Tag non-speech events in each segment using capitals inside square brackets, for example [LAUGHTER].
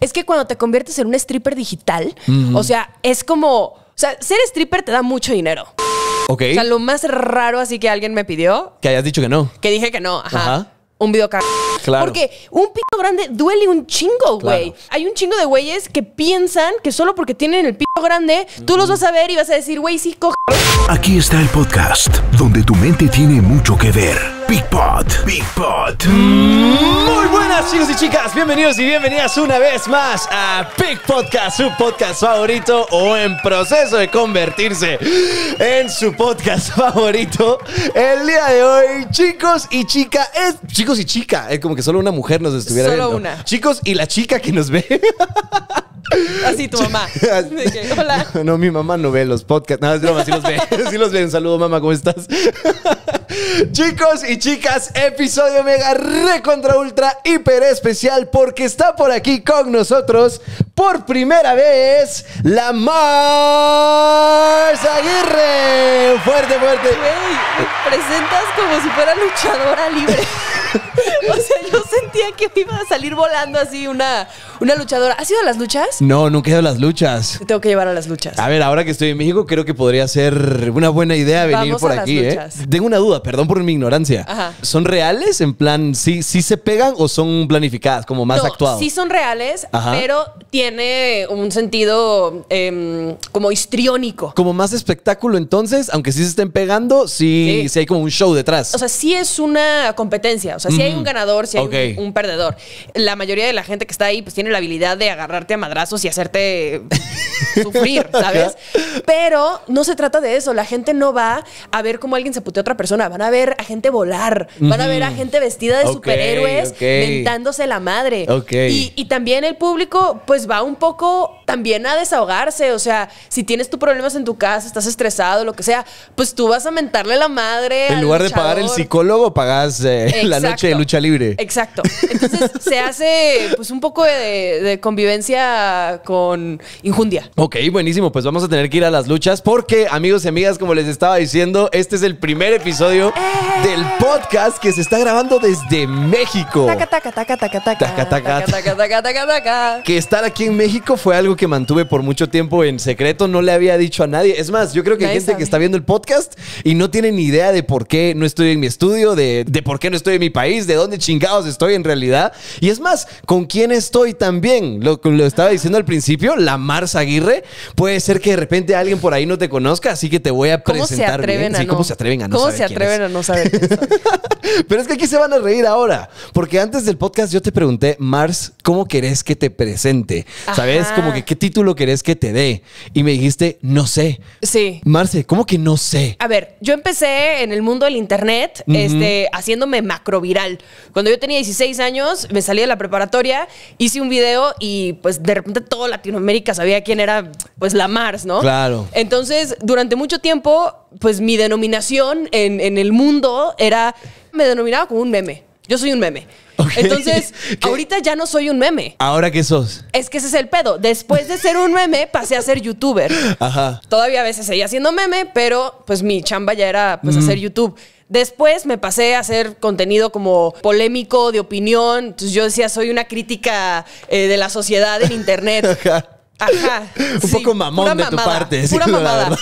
es que cuando te conviertes en un stripper digital, o sea, es como, o sea, ser stripper te da mucho dinero. Ok. O sea, lo más raro así que alguien me pidió. Que hayas dicho que no. Que dije que no, ajá. Un video Claro. Porque un pito grande duele un chingo, güey. Hay un chingo de güeyes que piensan que solo porque tienen el pito grande, tú los vas a ver y vas a decir, güey, sí, coja. Aquí está el podcast, donde tu mente tiene mucho que ver. Big Pot. Big Pot. Mm. Muy bueno chicos y chicas, bienvenidos y bienvenidas una vez más a Big Podcast, su podcast favorito o en proceso de convertirse en su podcast [LAUGHS] favorito. El día de hoy, chicos y chicas, es chicos y chica, es como que solo una mujer nos estuviera solo viendo. Una. Chicos y la chica que nos ve. [LAUGHS] Así tu mamá. [LAUGHS] Hola. No, mi mamá no ve los podcasts. Nada, no, es broma, sí los ve. [LAUGHS] Sí los ve. Un saludo, mamá, ¿cómo estás? [LAUGHS] Chicos y chicas, episodio mega re contra ultra hiper especial porque está por aquí con nosotros por primera vez la Mars Aguirre. Fuerte, fuerte. presentas como si fuera luchadora libre. [LAUGHS] O sea, yo sentía que iba a salir volando así una, una luchadora. ¿Has ido a las luchas? No, nunca he ido a las luchas. tengo que llevar a las luchas. A ver, ahora que estoy en México, creo que podría ser una buena idea venir por aquí, ¿eh? Tengo una duda, perdón por mi ignorancia. ¿Son reales? En plan, ¿sí, sí se pegan o son planificadas, como más no, actuadas? Sí son reales, pero tiene un sentido em, como histriónico. Como más espectáculo entonces, aunque sí se estén pegando, sí, sí. hay como un show detrás. O sea, sí es una competencia. O sea, sí hay un mm. ganador, si hay un, perdedor. La mayoría de la gente que está ahí, pues tiene la habilidad de agarrarte a madrazos y hacerte [LAUGHS] sufrir, ¿sabes? Pero no se trata de eso. La gente no va a ver cómo alguien se putea a otra persona. Van a ver a gente volar. Van a ver a gente vestida de superhéroes, mentándose la madre. Y, y también el público, pues va un poco también a desahogarse. O sea, si tienes tus problemas en tu casa, estás estresado, lo que sea, pues tú vas a mentarle la madre. En lugar de pagar el psicólogo, pagas eh, [LAUGHS] la noche de lucha libre. Exacto. Entonces [LAUGHS] se hace pues un poco de, convivencia con injundia. Ok, buenísimo. Pues vamos a tener que ir a las luchas porque, amigos y amigas, como les estaba diciendo, este es el primer episodio ¡Eh! del podcast que se está grabando desde México. Taca, taca, taca, taca, taca. Taca, taca, taca, taca, taca, Que estar aquí en México fue algo que mantuve por mucho tiempo en secreto. No le había dicho a nadie. Es más, yo creo que hay gente que está viendo el podcast y no tiene ni idea de por qué no estoy en mi estudio, de, de por qué no estoy en mi país de dónde chingados estoy en realidad. Y es más, con quién estoy también. Lo, lo estaba diciendo al principio, la Mars Aguirre. Puede ser que de repente alguien por ahí no te conozca, así que te voy a presentar. bien. ¿Cómo se atreven a no ¿Cómo se atreven a no saber [LAUGHS] Pero es que aquí se van a reír ahora, porque antes del podcast yo te pregunté, Mars, ¿cómo querés que te presente? ¿Sabes? Como que qué título querés que te dé. Y me dijiste, no sé. Sí. Marce, ¿cómo que no sé? A ver, yo empecé en el mundo del internet, este, haciéndome macroviral. Cuando yo tenía 16 años, me salí de la preparatoria, hice un video y pues de repente todo Latinoamérica sabía quién era pues la Mars, ¿no? Claro. Entonces, durante mucho tiempo, pues mi denominación en el mundo era, me denominaba como un meme. Yo soy un meme. [LAUGHS] Entonces, [LAUGHS] ahorita ya no soy un meme. ¿Ahora qué sos? Es que ese es el pedo. Después de ser un meme, pasé a ser youtuber. [LAUGHS] Ajá. Todavía a veces seguía siendo meme, pero pues mi chamba ya era pues mm. hacer YouTube. Después me pasé a hacer contenido como polémico, de opinión. Entonces yo decía, soy una crítica eh, de la sociedad en Internet. Ajá. [LAUGHS] un poco mamón de tu parte. Pura mamada. [LAUGHS]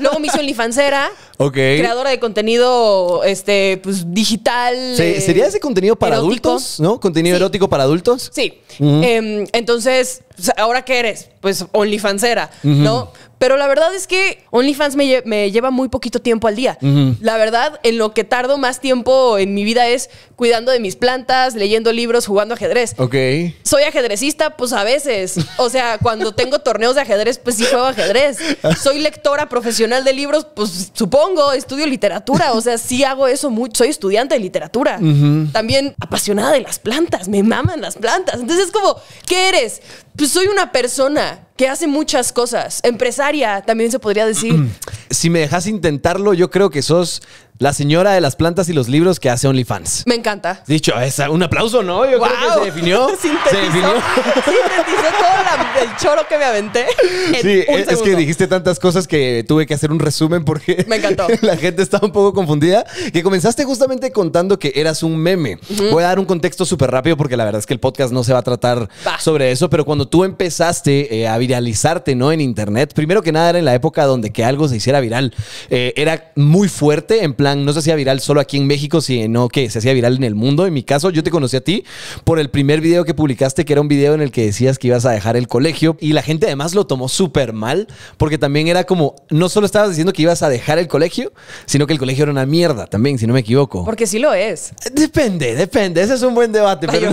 Luego me hice OnlyFansera. Ok. Creadora de contenido este, pues, digital. Eh, ¿Sería ese contenido para adultos? ¿No? ¿Contenido erótico para adultos? Sí. Em, entonces, pues, ¿ahora qué eres? Pues OnlyFansera, ¿no? Pero la verdad es que OnlyFans me, me lleva muy poquito tiempo al día. La verdad, en lo que tardo más tiempo en mi vida es cuidando de mis plantas, leyendo libros, jugando ajedrez. Ok. Soy ajedrecista, pues a veces. O sea, cuando tengo torneos de ajedrez, pues sí juego ajedrez. Soy lectora profesional de libros, pues supongo, estudio literatura. O sea, sí hago eso mucho. Soy estudiante de literatura. También apasionada de las plantas, me maman las plantas. Entonces es como, ¿qué eres? pues soy una persona que hace muchas cosas. Empresaria, también se podría decir. [CLEARS THROAT] si me dejas intentarlo, yo creo que sos la señora de las plantas y los libros que hace OnlyFans. Me encanta. Dicho, es un aplauso, ¿no? Yo creo que se definió. [LAUGHS] se definió. [LAUGHS] todo el choro que me aventé. [LAUGHS] sí, es que dijiste tantas cosas que tuve que hacer un resumen porque me encantó. la gente estaba un poco confundida. Que comenzaste justamente contando que eras un meme. Voy a dar un contexto súper rápido porque la verdad es que el podcast no se va a tratar sobre eso. Pero cuando tú empezaste eh, a viralizarte, ¿no? En internet, primero que nada era en la época donde que algo se hiciera viral. Eh, era muy fuerte en plan no se hacía viral solo aquí en México, sino que se hacía viral en el mundo. En mi caso, yo te conocí a ti por el primer video que publicaste, que era un video en el que decías que ibas a dejar el colegio. Y la gente además lo tomó súper mal, porque también era como, no solo estabas diciendo que ibas a dejar el colegio, sino que el colegio era una mierda también, si no me equivoco. Porque sí lo es. Depende, depende. Ese es un buen debate, pero...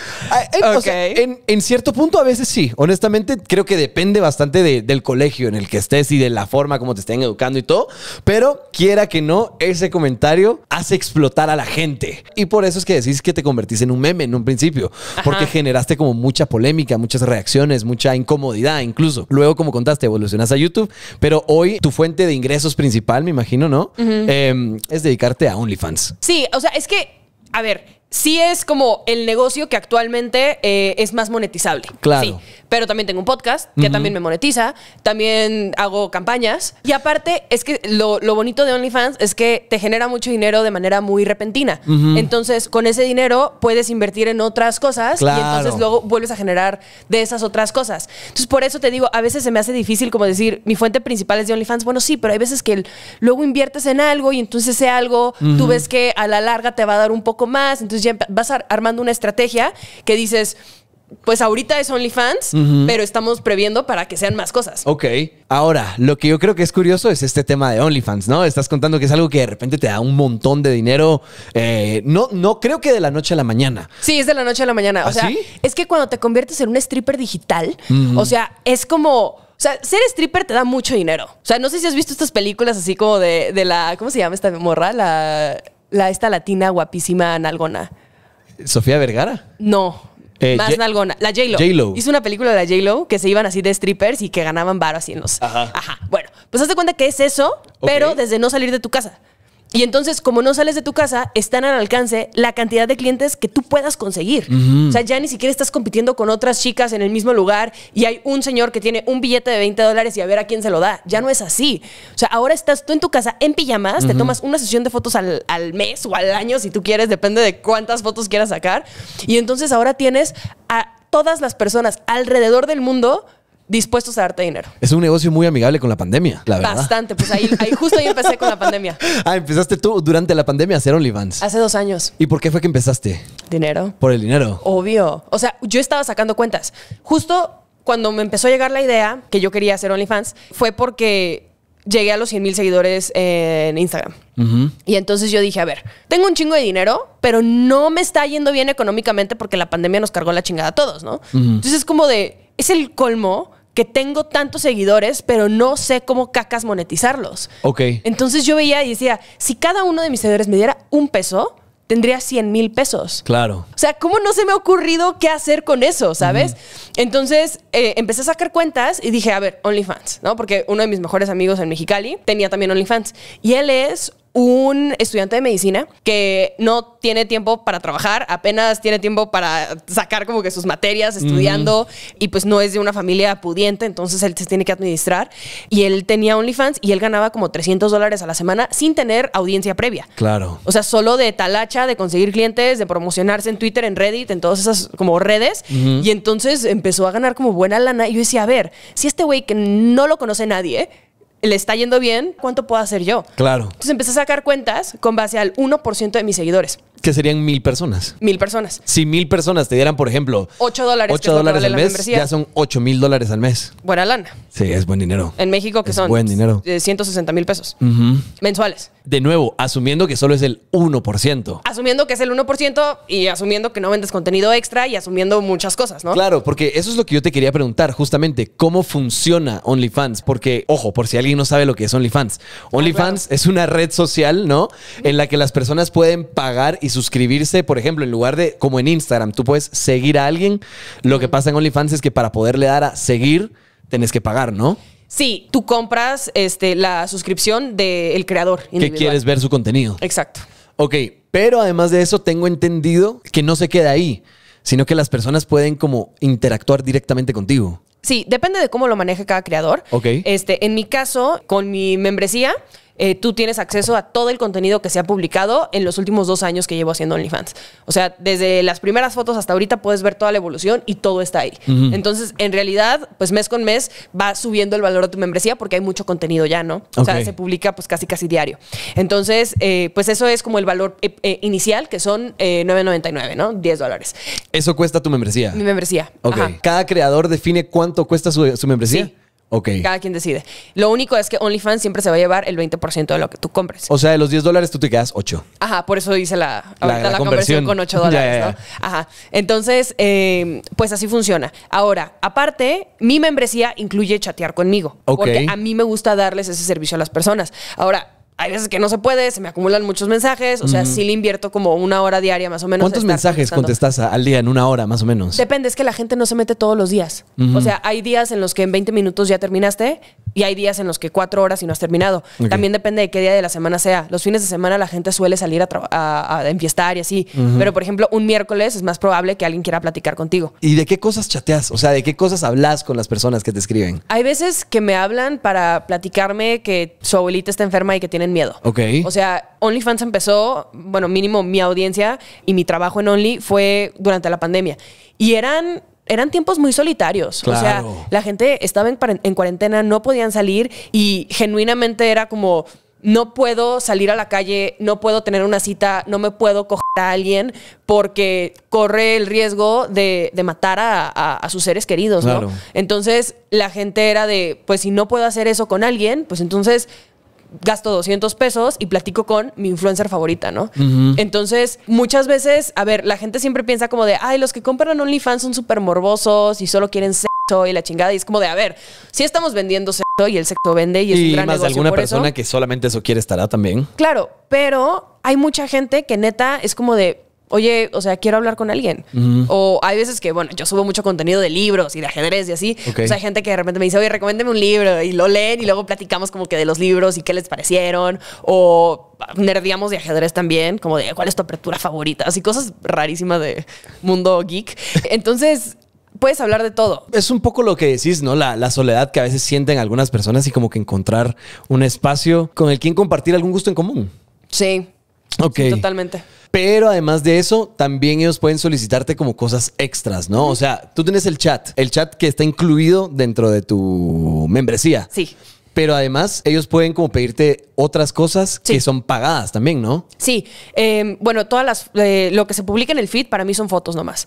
[LAUGHS] Eh, en, cierto punto a veces sí. Honestamente, creo que depende bastante del colegio en el que estés y de la forma como te estén educando y todo. Pero quiera que no, ese comentario hace explotar a la gente. Y por eso es que decís que te convertís en un meme en un principio, porque generaste como mucha polémica, muchas reacciones, mucha incomodidad incluso. Luego, como contaste, evolucionas a YouTube, pero hoy tu fuente de ingresos principal, me imagino, ¿no? Em, es dedicarte a OnlyFans. Sí, o sea, es que, a ver, sí es como el negocio que actualmente eh, es más monetizable. Claro. Sí pero también tengo un podcast que también me monetiza, también hago campañas. Y aparte, es que lo, bonito de OnlyFans es que te genera mucho dinero de manera muy repentina. Entonces, con ese dinero puedes invertir en otras cosas y entonces luego vuelves a generar de esas otras cosas. Entonces, por eso te digo, a veces se me hace difícil como decir, mi fuente principal es de OnlyFans. Bueno, sí, pero hay veces que luego inviertes en algo y entonces ese algo tú ves que a la larga te va a dar un poco más. Entonces ya vas armando una estrategia que dices, pues ahorita es OnlyFans, pero estamos previendo para que sean más cosas. Ok. Ahora, lo que yo creo que es curioso es este tema de OnlyFans, ¿no? Estás contando que es algo que de repente te da un montón de dinero. Eh, no, no creo que de la noche a la mañana. Sí, es de la noche a la mañana. O ¿Ah, sea, es que cuando te conviertes en un stripper digital, o sea, es como. O sea, ser stripper te da mucho dinero. O sea, no sé si has visto estas películas así como de, la. ¿Cómo se llama esta morra? La, la esta latina guapísima nalgona. ¿Sofía Vergara? No. Eh, más nalgona. La J-Lo. Hizo una película de la J-Lo que se iban así de strippers y que ganaban varo así Ajá. Ajá. Bueno, pues hazte cuenta que es eso, pero desde no salir de tu casa. Y entonces, como no sales de tu casa, están al alcance la cantidad de clientes que tú puedas conseguir. O sea, ya ni siquiera estás compitiendo con otras chicas en el mismo lugar y hay un señor que tiene un billete de 20 dólares y a ver a quién se lo da. Ya no es así. O sea, ahora estás tú en tu casa en pijamas, te tomas una sesión de fotos al, al mes o al año, si tú quieres, depende de cuántas fotos quieras sacar. Y entonces ahora tienes a todas las personas alrededor del mundo dispuestos a darte dinero. Es un negocio muy amigable con la pandemia, la verdad. Bastante, pues ahí, ahí justo ahí empecé con la pandemia. [LAUGHS] Ah, empezaste tú durante la pandemia a hacer OnlyFans. Hace dos años. ¿Y por qué fue que empezaste? Dinero. Por el dinero. Obvio. O sea, yo estaba sacando cuentas. Justo cuando me empezó a llegar la idea que yo quería hacer OnlyFans, fue porque llegué a los 100 mil seguidores en Instagram. Y entonces yo dije, a ver, tengo un chingo de dinero, pero no me está yendo bien económicamente porque la pandemia nos cargó la chingada a todos, ¿no? Entonces es como de, es el colmo tengo tantos seguidores, pero no sé cómo cacas monetizarlos. Ok. Entonces yo veía y decía, si cada uno de mis seguidores me diera un peso, tendría 100 mil pesos. Claro. O sea, ¿cómo no se me ha ocurrido qué hacer con eso, sabes? Entonces eh, empecé a sacar cuentas y dije, a ver, OnlyFans, ¿no? Porque uno de mis mejores amigos en Mexicali tenía también OnlyFans. Y él es un estudiante de medicina que no tiene tiempo para trabajar, apenas tiene tiempo para sacar como que sus materias estudiando y pues no es de una familia pudiente, entonces él se tiene que administrar. Y él tenía OnlyFans y él ganaba como 300 dólares a la semana sin tener audiencia previa. Claro. O sea, solo de talacha, de conseguir clientes, de promocionarse en Twitter, en Reddit, en todas esas como redes. Y entonces empezó a ganar como buena lana. Y yo decía, a ver, si este güey que no lo conoce nadie, le está yendo bien, ¿cuánto puedo hacer yo? Claro. Entonces empecé a sacar cuentas con base al 1% de mis seguidores que serían mil personas. Mil personas. Si mil personas te dieran, por ejemplo, ocho dólares, al mes, ya son ocho mil dólares al mes. Buena lana. Sí, es buen dinero. En México, que son buen dinero. 160 eh, mil pesos mensuales. De nuevo, asumiendo que solo es el 1%. Asumiendo que es el 1% y asumiendo que no vendes contenido extra y asumiendo muchas cosas, ¿no? Claro, porque eso es lo que yo te quería preguntar, justamente, cómo funciona OnlyFans. Porque, ojo, por si alguien no sabe lo que es OnlyFans, ah, OnlyFans es una red social, ¿no? En la que las personas pueden pagar y suscribirse, por ejemplo, en lugar de como en Instagram, tú puedes seguir a alguien. Lo que pasa en OnlyFans es que para poderle dar a seguir, tenés que pagar, ¿no? Sí, tú compras este, la suscripción del creador. Que quieres ver su contenido. Exacto. Ok, pero además de eso, tengo entendido que no se queda ahí, sino que las personas pueden como interactuar directamente contigo. Sí, depende de cómo lo maneje cada creador. Ok. Este, en mi caso, con mi membresía, eh, tú tienes acceso a todo el contenido que se ha publicado en los últimos dos años que llevo haciendo OnlyFans. O sea, desde las primeras fotos hasta ahorita puedes ver toda la evolución y todo está ahí. Entonces, en realidad, pues mes con mes va subiendo el valor de tu membresía porque hay mucho contenido ya, ¿no? O sea, se publica pues casi casi diario. Entonces, eh, pues eso es como el valor eh, inicial, que son 9.99, ¿no? 10 dólares. ¿Eso cuesta tu membresía? Mi membresía. Ok. Cada creador define cuánto cuesta su, membresía. Ok. Cada quien decide. Lo único es que OnlyFans siempre se va a llevar el 20% de lo que tú compres. O sea, de los 10 dólares tú te quedas 8. Ajá, por eso dice la, conversión. con 8 dólares, ¿no? Ajá. Entonces, em, pues así funciona. Ahora, aparte, mi membresía incluye chatear conmigo. Porque a mí me gusta darles ese servicio a las personas. Ahora, hay veces que no se puede, se me acumulan muchos mensajes, o sea, sí le invierto como una hora diaria más o menos. ¿Cuántos mensajes contestas al día en una hora más o menos? Depende, es que la gente no se mete todos los días. O sea, hay días en los que en 20 minutos ya terminaste y hay días en los que cuatro horas y no has terminado. También depende de qué día de la semana sea. Los fines de semana la gente suele salir a, a, a enfiestar y así, pero por ejemplo, un miércoles es más probable que alguien quiera platicar contigo. ¿Y de qué cosas chateas? O sea, ¿de qué cosas hablas con las personas que te escriben? Hay veces que me hablan para platicarme que su abuelita está enferma y que tienen miedo. Ok. O sea, OnlyFans empezó, bueno, mínimo mi audiencia y mi trabajo en Only fue durante la pandemia. Y eran eran tiempos muy solitarios. O sea, la gente estaba en, cuarentena, no podían salir y genuinamente era como, no puedo salir a la calle, no puedo tener una cita, no me puedo coger a alguien porque corre el riesgo de, matar a, sus seres queridos, Entonces la gente era de, pues si no puedo hacer eso con alguien, pues entonces gasto 200 pesos y platico con mi influencer favorita, ¿no? Entonces, muchas veces, a ver, la gente siempre piensa como de, ay, los que compran OnlyFans son súper morbosos y solo quieren sexo y la chingada. Y es como de, a ver, si estamos vendiendo sexo y el sexo vende y es un gran más de alguna persona que solamente eso quiere estará también. Claro, pero hay mucha gente que neta es como de, oye, o sea, quiero hablar con alguien. O hay veces que, bueno, yo subo mucho contenido de libros y de ajedrez y así. O sea, hay gente que de repente me dice, oye, recomiéndeme un libro y lo leen y luego platicamos como que de los libros y qué les parecieron. O nerdíamos de ajedrez también, como de cuál es tu apertura favorita. Así cosas rarísimas de mundo geek. Entonces, puedes hablar de todo. Es un poco lo que decís, ¿no? La, la, soledad que a veces sienten algunas personas y como que encontrar un espacio con el quien compartir algún gusto en común. Sí. Ok. totalmente. Pero además de eso, también ellos pueden solicitarte como cosas extras, ¿no? O sea, tú tienes el chat, el chat que está incluido dentro de tu membresía. Sí. Pero además, ellos pueden como pedirte otras cosas que son pagadas también, ¿no? Sí. Em, bueno, todas las. Eh, lo que se publica en el feed para mí son fotos nomás.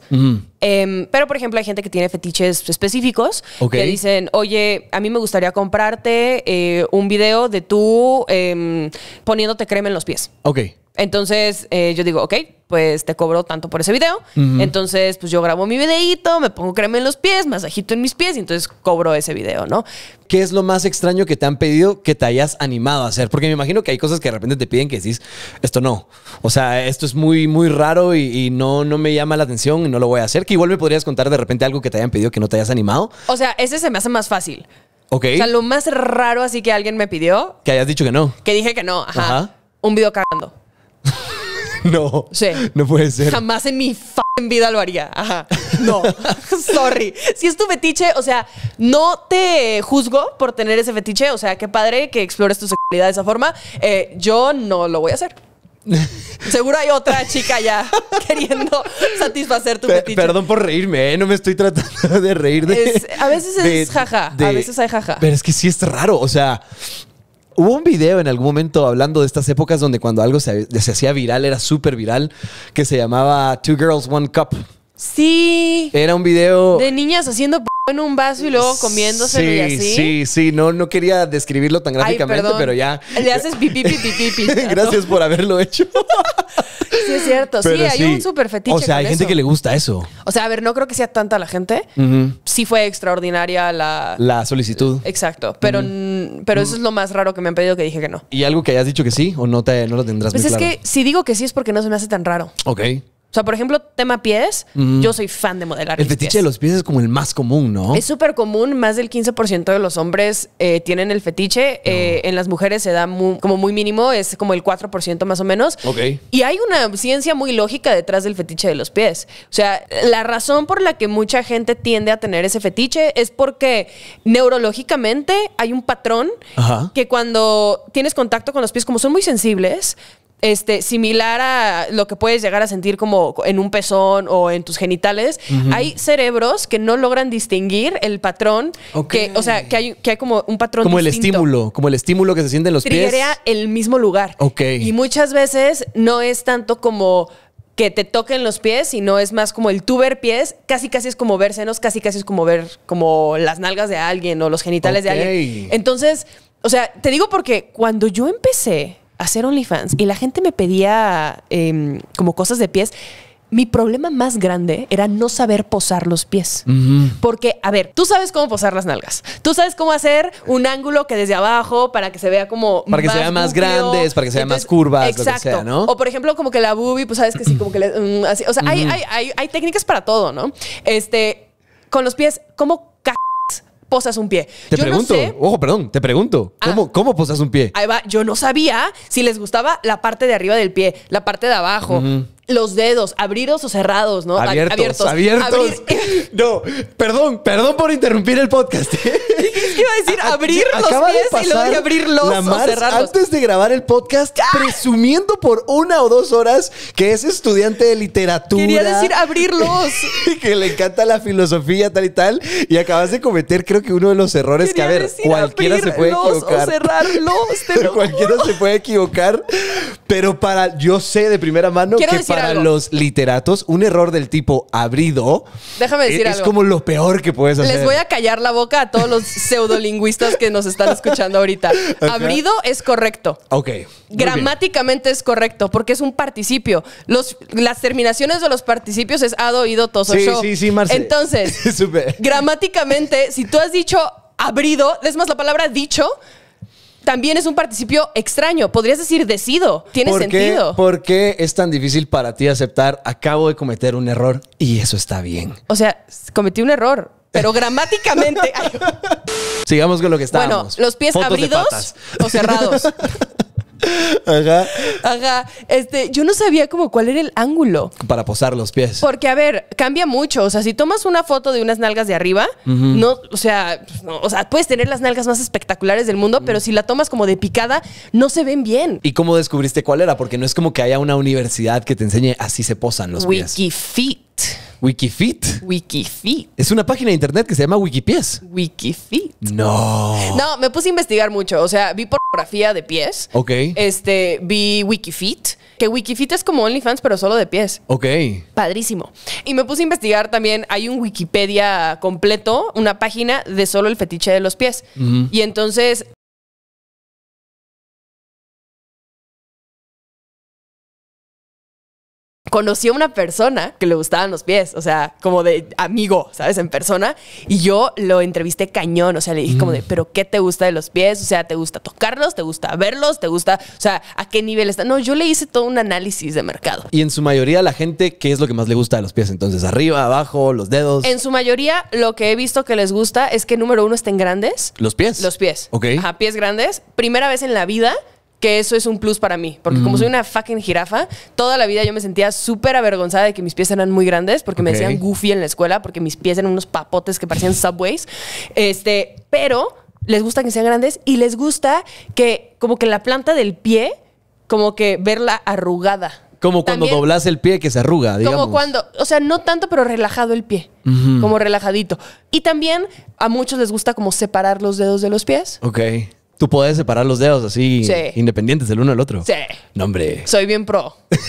Em, pero, por ejemplo, hay gente que tiene fetiches específicos que dicen, oye, a mí me gustaría comprarte eh, un video de tú em, poniéndote crema en los pies. Ok. Entonces eh, yo digo, ok, pues te cobro tanto por ese video. Entonces, pues yo grabo mi videito, me pongo crema en los pies, masajito en mis pies y entonces cobro ese video, ¿no? ¿Qué es lo más extraño que te han pedido que te hayas animado a hacer? Porque me imagino que hay cosas que de repente te piden que decís, esto no. O sea, esto es muy, muy raro y, no, no me llama la atención y no lo voy a hacer. Que igual me podrías contar de repente algo que te hayan pedido que no te hayas animado. O sea, ese se me hace más fácil. Ok. O sea, lo más raro así que alguien me pidió. Que hayas dicho que no. Que dije que no, ajá. Un video cagando. [LAUGHS] No. No puede ser. Jamás en mi vida lo haría. Ajá. No. [LAUGHS] Sorry. Si es tu fetiche, o sea, no te juzgo por tener ese fetiche. O sea, qué padre que explores tu sexualidad de esa forma. Eh, yo no lo voy a hacer. [LAUGHS] Seguro hay otra chica ya queriendo satisfacer tu fetiche. Perdón por reírme, ¿eh? no me estoy tratando de reír de. Es, a veces es jaja, a veces hay jaja. Pero es que sí es raro, o sea, Hubo un video en algún momento hablando de estas épocas donde cuando algo se, hacía viral, era súper viral, que se llamaba Two Girls, One Cup. Sí. Era un video... De niñas haciendo en un vaso y luego comiéndoselo sí, y así. Sí, sí, no, no quería describirlo tan gráficamente, pero ya. Le haces pipi, pipi, pipi. Gracias por haberlo hecho. sí, es cierto. sí, hay un súper fetiche. O sea, hay gente que le gusta eso. O sea, a ver, no creo que sea tanta la gente. Sí fue extraordinaria la. La solicitud. Exacto. Pero, pero eso es lo más raro que me han pedido que dije que no. ¿Y algo que hayas dicho que sí o no, te, no lo tendrás pues es que si digo que sí es porque no se me hace tan raro. Ok. O sea, por ejemplo, tema pies, yo soy fan de modelar. El fetiche de los pies es como el más común, ¿no? Es súper común, más del 15% de los hombres eh, tienen el fetiche, eh, en las mujeres se da como muy mínimo, es como el 4% más o menos. Ok. Y hay una ciencia muy lógica detrás del fetiche de los pies. O sea, la razón por la que mucha gente tiende a tener ese fetiche es porque neurológicamente hay un patrón que cuando tienes contacto con los pies, como son muy sensibles, este, similar a lo que puedes llegar a sentir como en un pezón o en tus genitales, hay cerebros que no logran distinguir el patrón, que, o sea, que hay, que hay como un patrón Como el estímulo, como el estímulo que se siente en los pies pies. el mismo lugar. Y muchas veces no es tanto como que te toquen los pies Sino es más como el tú ver pies, casi casi es como ver senos, casi casi es como ver como las nalgas de alguien o los genitales de alguien. Entonces, o sea, te digo porque cuando yo empecé hacer OnlyFans y la gente me pedía em, como cosas de pies. Mi problema más grande era no saber posar los pies. Porque, a ver, tú sabes cómo posar las nalgas. Tú sabes cómo hacer un ángulo que desde abajo para que se vea como. Para que se vea más grandes, para que se vea más curvas, lo que sea, ¿no? O por ejemplo, como que la boobie, pues sabes que sí, como que mm, así. O sea, hay, hay, hay, hay técnicas para todo, ¿no? Este, con los pies, ¿cómo posas un pie. Te pregunto, ojo, perdón, te pregunto, ah. ¿cómo, posas un pie? Ahí va, yo no sabía si les gustaba la parte de arriba del pie, la parte de abajo los dedos, abridos o cerrados, ¿no? Abiertos. Abiertos. [LAUGHS] No, perdón, perdón por interrumpir el podcast. ¿eh? ¿Qué iba a decir? Abrir los pies y luego de abrirlos o cerrarlos. Antes de grabar el podcast, ¡Ah! presumiendo por una o dos horas que es estudiante de literatura. Quería decir abrirlos. y [LAUGHS] que le encanta la filosofía, tal y tal. Y acabas de cometer, creo que uno de los errores que, a ver, cualquiera se puede equivocar. O cerrarlos, te [LAUGHS] cualquiera se puede equivocar. Pero para, yo sé de primera mano que para los literatos, un error del tipo abrido Déjame decir eh, es, como lo peor que puedes hacer. Les voy a callar la boca a todos los pseudolingüistas que nos están escuchando ahorita. [LAUGHS] Abrido es correcto. Ok. Gramáticamente es correcto porque es un participio. Los, las terminaciones de los participios es ado, ido, tos, sí, Sí, sí, Entonces, [LAUGHS] gramáticamente, si tú has dicho abrido, es más la palabra dicho, también es un participio extraño. Podrías decir decido. Tiene sentido. ¿Por qué es tan difícil para ti aceptar acabo de cometer un error y eso está bien? O sea, cometí un error, pero [LAUGHS] gramáticamente. Sigamos con lo que estábamos. Bueno, los pies abridos o cerrados. [LAUGHS] Ajá. Ajá. Este, yo no sabía como cuál era el ángulo. Para posar los pies. Porque, a ver, cambia mucho. O sea, si tomas una foto de unas nalgas de arriba, no, o sea, o sea, puedes tener las nalgas más espectaculares del mundo, pero si la tomas como de picada, no se ven bien. ¿Y cómo descubriste cuál era? Porque no es como que haya una universidad que te enseñe así se posan los wiki pies. Wikifit. Wikifit. Es una página de internet que se llama Wikipies. Wikifit. No. No, me puse a investigar mucho. O sea, vi pornografía de pies. Ok. Este, vi Wikifit. Que Wikifit es como OnlyFans, pero solo de pies. Ok. Padrísimo. Y me puse a investigar también. Hay un Wikipedia completo, una página de solo el fetiche de los pies. Y entonces conocí a una persona que le gustaban los pies, o sea, como de amigo, ¿sabes? En persona. Y yo lo entrevisté cañón, o sea, le dije como de, mm. pero ¿qué te gusta de los pies? O sea, ¿te gusta tocarlos? ¿Te gusta verlos? ¿Te gusta, o sea, a qué nivel está? No, yo le hice todo un análisis de mercado. Y en su mayoría la gente, ¿qué es lo que más le gusta de los pies? Entonces, arriba, abajo, los dedos. En su mayoría lo que he visto que les gusta es que número uno estén grandes. Los pies. Los pies. Ok. Ajá, pies grandes. Primera vez en la vida que eso es un plus para mí. Porque como mm. soy una fucking jirafa, toda la vida yo me sentía súper avergonzada de que mis pies eran muy grandes porque me decían goofy en la escuela, porque mis pies eran unos papotes que parecían subways. Este, pero les gusta que sean grandes y les gusta que como que la planta del pie, como que verla arrugada. Como cuando doblas el pie que se arruga, digamos. Como cuando, o sea, no tanto, pero relajado el pie. Como relajadito. Y también a muchos les gusta como separar los dedos de los pies. Ok. Tú puedes separar los dedos así, independientes del uno del otro. Sí. No, hombre. Soy bien pro. [LAUGHS]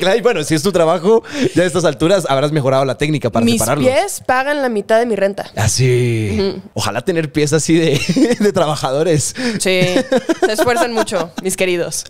claro, y bueno, si es tu trabajo, ya a estas alturas habrás mejorado la técnica para separarlos. Mis pies pagan la mitad de mi renta. Así. Ah, Ojalá tener pies así [LAUGHS] de, trabajadores. Sí. Se esfuerzan mucho, mis queridos.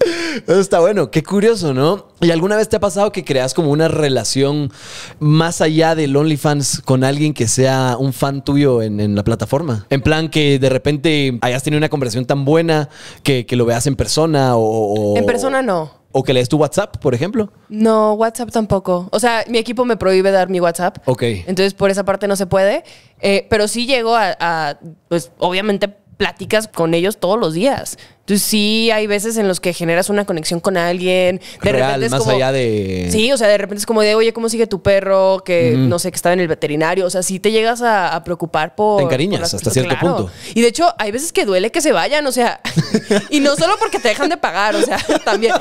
está bueno. Qué curioso, ¿no? ¿Y alguna vez te ha pasado que creas como una relación más allá del OnlyFans con alguien que sea un fan tuyo en, en la plataforma? En plan que de repente hayas tenido una conversación tan buena que, que lo veas en persona o, En persona no. ¿O que lees tu WhatsApp, por ejemplo? No, WhatsApp tampoco. O sea, mi equipo me prohíbe dar mi WhatsApp. Ok. Entonces, por esa parte no se puede. Eh, pero sí llego a, a, pues obviamente platicas con ellos todos los días. Entonces sí, hay veces en los que generas una conexión con alguien. De Real, repente es más allá de... Sí, o sea, de repente es como de, oye, ¿cómo sigue tu perro? Que no sé, que estaba en el veterinario. O sea, sí te llegas a, preocupar por... Te encariñas hasta cierto punto. Y de hecho, hay veces que duele que se vayan, o sea... [LAUGHS] y no solo porque te dejan de pagar, o sea, [LAUGHS] también.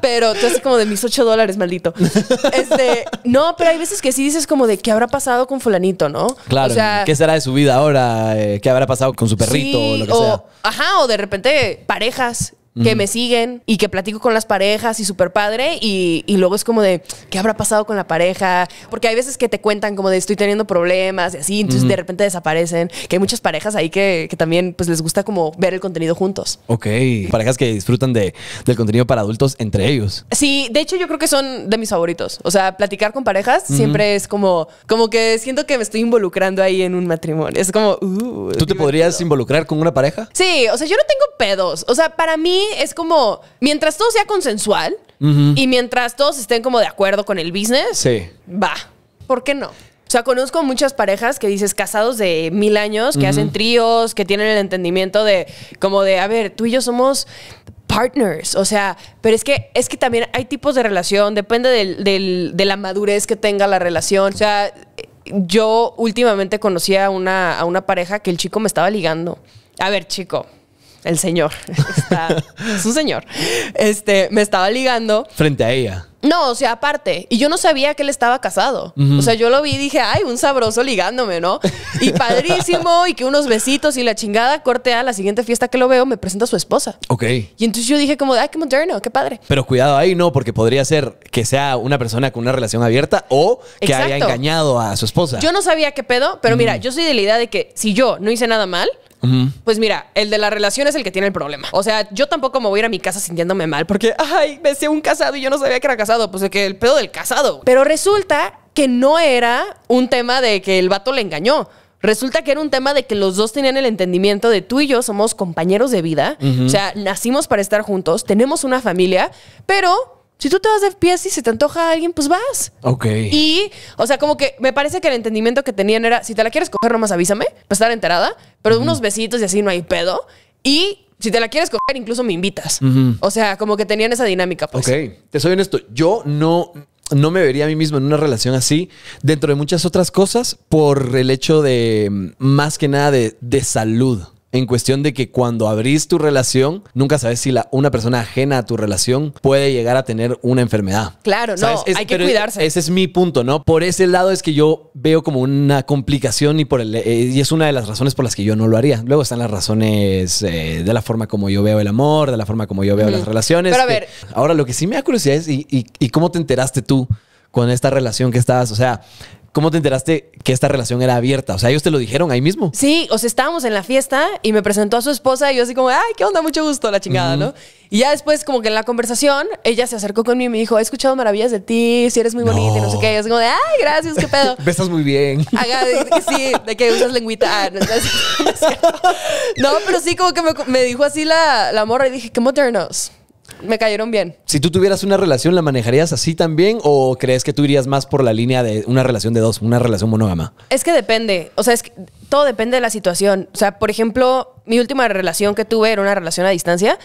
Pero tú haces como de mis ocho dólares, maldito. Este, no, pero hay veces que sí dices como de, ¿qué habrá pasado con fulanito, no? Claro, ¿qué será de su vida ahora? Eh, ¿Qué habrá pasado con su perrito? o lo que sea. Ajá, o de repente... parece parejas que me siguen y que platico con las parejas y súper padre. Y, luego es como de, ¿qué habrá pasado con la pareja? Porque hay veces que te cuentan como de, estoy teniendo problemas y así, entonces de repente desaparecen. Que hay muchas parejas ahí que, también pues les gusta como ver el contenido juntos. Ok. Parejas que disfrutan de, del contenido para adultos entre ellos. Sí, de hecho yo creo que son de mis favoritos. O sea, platicar con parejas siempre es como, como que siento que me estoy involucrando ahí en un matrimonio. Es como, uh, ¿Tú te podrías involucrar con una pareja? Sí, o sea, yo no tengo pedos. O sea, para mí es como, mientras todo sea consensual y mientras todos estén como de acuerdo con el business, va. ¿Por qué no? O sea, conozco muchas parejas que dices casados de mil años, que hacen tríos, que tienen el entendimiento de como de, a ver, tú y yo somos partners. O sea, pero es que, es que también hay tipos de relación, depende de la madurez que tenga la relación. O sea, yo últimamente conocí a una pareja que el chico me estaba ligando. A ver, chico, el señor, está, [LAUGHS] es un señor, este, me estaba ligando. Frente a ella. No, o sea, aparte. Y yo no sabía que él estaba casado. O sea, yo lo vi y dije, ay, un sabroso ligándome, ¿no? Y [LAUGHS] padrísimo, y que unos besitos y la chingada cortea. La siguiente fiesta que lo veo, me presenta a su esposa. Ok. Y entonces yo dije, como, ay, qué moderno, qué padre. Pero cuidado ahí, no, porque podría ser que sea una persona con una relación abierta o que haya engañado a su esposa. Yo no sabía qué pedo, pero mira, yo soy de la idea de que si yo no hice nada mal, pues mira, el de la relación es el que tiene el problema. O sea, yo tampoco me voy a ir a mi casa sintiéndome mal porque, [LAUGHS] ay, me sé un casado y yo no sabía que era casado. Pues que el pedo del casado. Pero resulta que no era un tema de que el vato le engañó. Resulta que era un tema de que los dos tenían el entendimiento de tú y yo somos compañeros de vida. O sea, nacimos para estar juntos, tenemos una familia, pero si tú te vas de pies y se te antoja a alguien, pues vas. Ok. Y, o sea, como que me parece que el entendimiento que tenían era, si te la quieres coger, nomás avísame para estar enterada, pero unos besitos y así no hay pedo. Y si te la quieres coger, incluso me invitas. O sea, como que tenían esa dinámica. Pues. Ok, te soy honesto. Yo no, no me vería a mí mismo en una relación así, dentro de muchas otras cosas, por el hecho de, más que nada, de, de salud en cuestión de que cuando abrís tu relación, nunca sabes si la, una persona ajena a tu relación puede llegar a tener una enfermedad. Claro, no, hay que cuidarse. Ese es mi punto, ¿no? Por ese lado es que yo veo como una complicación y, eh, es una de las razones por las que yo no lo haría. Luego están las razones eh, de la forma como yo veo el amor, de la forma como yo veo las relaciones. Pero a ver. Ahora, lo que sí me da curiosidad es, y cómo te enteraste tú? con esta relación que estabas. O sea, ¿Cómo te enteraste que esta relación era abierta? O sea, ellos te lo dijeron ahí mismo. Sí, o sea, estábamos en la fiesta y me presentó a su esposa y yo así como, ay, qué onda, mucho gusto, la chingada, ¿no? Y ya después, como que en la conversación, ella se acercó conmigo y me dijo, he escuchado maravillas de ti, si eres muy bonita y no sé qué. Y yo así como de, ay, gracias, qué pedo. [LAUGHS] Besas muy bien. [LAUGHS] sí, de que usas lengüita. Ah, no, pero sí, como que me, dijo así la, la morra y dije, qué modernos me cayeron bien. Si tú tuvieras una relación, ¿la manejarías así también? ¿O crees que tú irías más por la línea de una relación de dos, una relación monógama? Es que depende. O sea, es todo depende de la situación. O sea, por ejemplo, mi última relación que tuve era una relación a distancia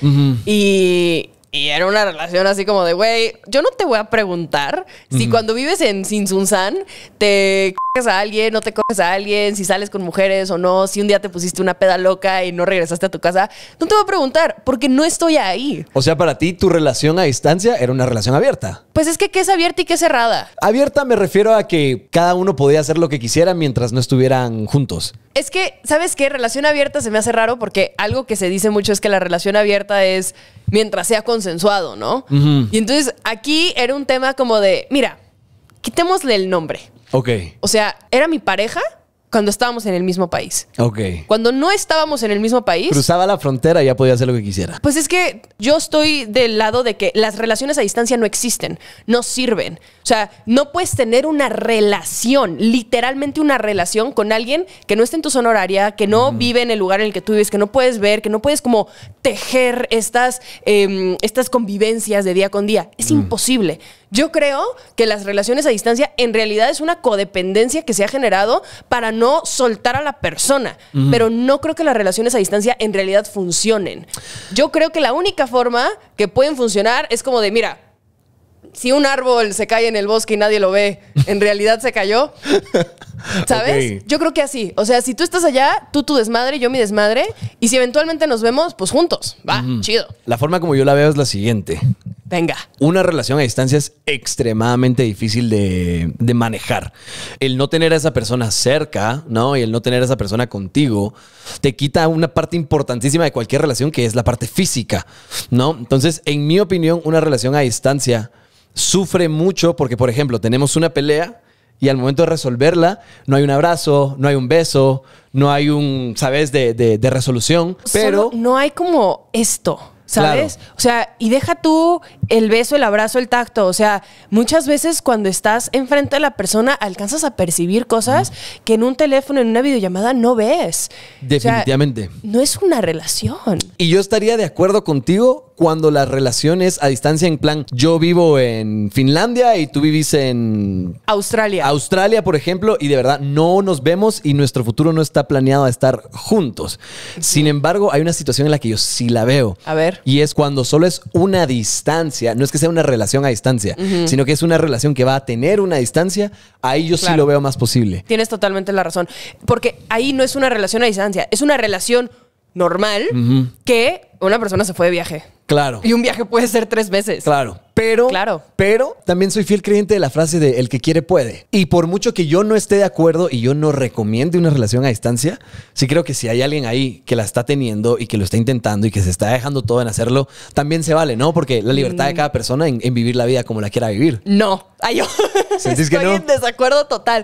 y y era una relación así como de, güey, yo no te voy a preguntar si cuando vives en sinsunsan te coges a alguien, no te coges a alguien, si sales con mujeres o no, si un día te pusiste una peda loca y no regresaste a tu casa. No te voy a preguntar porque no estoy ahí. O sea, para ti tu relación a distancia era una relación abierta. Pues es que qué es abierta y qué es cerrada. Abierta me refiero a que cada uno podía hacer lo que quisiera mientras no estuvieran juntos. Es que, ¿sabes qué? Relación abierta se me hace raro porque algo que se dice mucho es que la relación abierta es mientras sea consensuado, ¿no? Y entonces aquí era un tema como de, mira, quitémosle el nombre. Ok. O sea, era mi pareja, cuando estábamos en el mismo país. Ok. Cuando no estábamos en el mismo país. Cruzaba la frontera y ya podía hacer lo que quisiera. Pues es que yo estoy del lado de que las relaciones a distancia no existen, no sirven. O sea, no puedes tener una relación, literalmente una relación con alguien que no esté en tu zona horaria, que no vive en el lugar en el que tú vives, que no puedes ver, que no puedes como tejer estas, em, estas convivencias de día con día. Es imposible. Yo creo que las relaciones a distancia en realidad es una codependencia que se ha generado para no no soltar a la persona. Pero no creo que las relaciones a distancia en realidad funcionen. Yo creo que la única forma que pueden funcionar es como de, mira, si un árbol se cae en el bosque y nadie lo ve, en realidad se cayó. [LAUGHS] ¿Sabes? Yo creo que así. O sea, si tú estás allá, tú tu desmadre, yo mi desmadre. Y si eventualmente nos vemos, pues juntos. Va, chido. La forma como yo la veo es la siguiente. Venga. Una relación a distancia es extremadamente difícil de, manejar. El no tener a esa persona cerca, ¿no? Y el no tener a esa persona contigo, te quita una parte importantísima de cualquier relación, que es la parte física, ¿no? Entonces, en mi opinión, una relación a distancia sufre mucho porque, por ejemplo, tenemos una pelea y al momento de resolverla, no hay un abrazo, no hay un beso, no hay un, ¿sabes?, de, resolución. Pero... no hay como esto. ¿sabes? O sea, y deja tú el beso, el abrazo, el tacto. O sea, muchas veces cuando estás enfrente de la persona alcanzas a percibir cosas que en un teléfono, en una videollamada no ves. Definitivamente. no es una relación. Y yo estaría de acuerdo contigo cuando la relación es a distancia en plan, yo vivo en Finlandia y tú vivís en Australia. Australia, por ejemplo, y de verdad no nos vemos y nuestro futuro no está planeado a estar juntos. Sin embargo, hay una situación en la que yo sí la veo. A ver. Y es cuando solo es una distancia, no es que sea una relación a distancia, sino que es una relación que va a tener una distancia, ahí yo sí lo veo más posible. Tienes totalmente la razón, porque ahí no es una relación a distancia, es una relación normal que una persona se fue de viaje. Claro. Y un viaje puede ser tres veces Claro. Pero, pero también soy fiel creyente de la frase de el que quiere puede. Y por mucho que yo no esté de acuerdo y yo no recomiende una relación a distancia, sí creo que si hay alguien ahí que la está teniendo y que lo está intentando y que se está dejando todo en hacerlo, también se vale, ¿no? Porque la libertad de mm. cada persona en, vivir la vida como la quiera vivir. No. Ay, yo [LAUGHS] Estoy en desacuerdo total.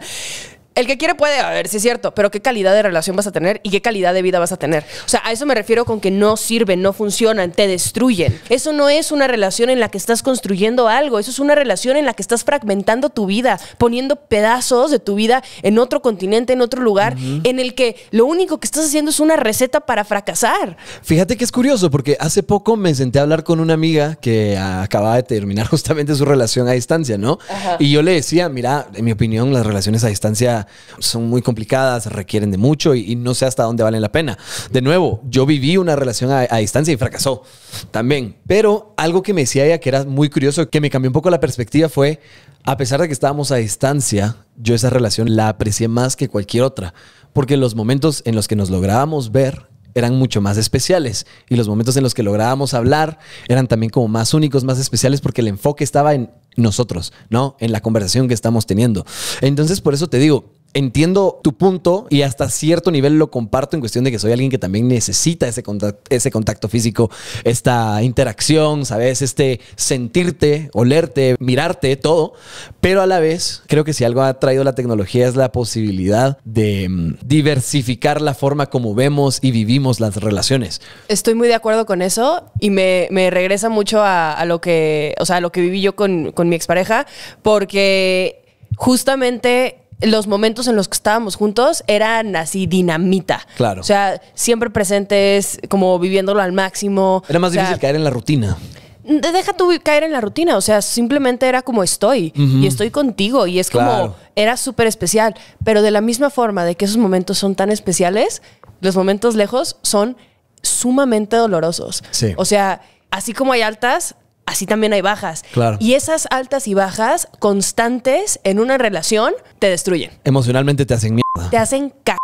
El que quiere puede, a ver, sí es cierto, pero ¿qué calidad de relación vas a tener y qué calidad de vida vas a tener? O sea, a eso me refiero con que no sirven, no funcionan, te destruyen. Eso no es una relación en la que estás construyendo algo, eso es una relación en la que estás fragmentando tu vida, poniendo pedazos de tu vida en otro continente, en otro lugar, en el que lo único que estás haciendo es una receta para fracasar. Fíjate que es curioso, porque hace poco me senté a hablar con una amiga que acababa de terminar [LAUGHS] justamente su relación a distancia, ¿no? Y yo le decía, mira, en mi opinión, las relaciones a distancia son muy complicadas, requieren de mucho y, no sé hasta dónde valen la pena. De nuevo, yo viví una relación a, distancia y fracasó también. Pero algo que me decía ella que era muy curioso, que me cambió un poco la perspectiva fue, a pesar de que estábamos a distancia, yo esa relación la aprecié más que cualquier otra, porque los momentos en los que nos lográbamos ver eran mucho más especiales y los momentos en los que lográbamos hablar eran también como más únicos, más especiales, porque el enfoque estaba en nosotros, ¿no? En la conversación que estamos teniendo. Entonces, por eso te digo, entiendo tu punto y hasta cierto nivel lo comparto en cuestión de que soy alguien que también necesita ese contacto, ese contacto físico, esta interacción, ¿sabes? Este sentirte, olerte, mirarte, todo. Pero a la vez, creo que si algo ha traído la tecnología es la posibilidad de mm, diversificar la forma como vemos y vivimos las relaciones. Estoy muy de acuerdo con eso y me, regresa mucho a, lo que, o sea, lo que viví yo con, con mi expareja, porque justamente los momentos en los que estábamos juntos eran así dinamita. Claro. O sea, siempre presentes, como viviéndolo al máximo. Era más difícil caer en la rutina. Deja tú caer en la rutina, o sea, simplemente era como estoy y estoy contigo y es como, era súper especial, pero de la misma forma de que esos momentos son tan especiales, los momentos lejos son sumamente dolorosos. Sí. O sea, así como hay altas, así también hay bajas. Claro. Y esas altas y bajas constantes en una relación te destruyen. Emocionalmente te hacen mierda. Te hacen caca.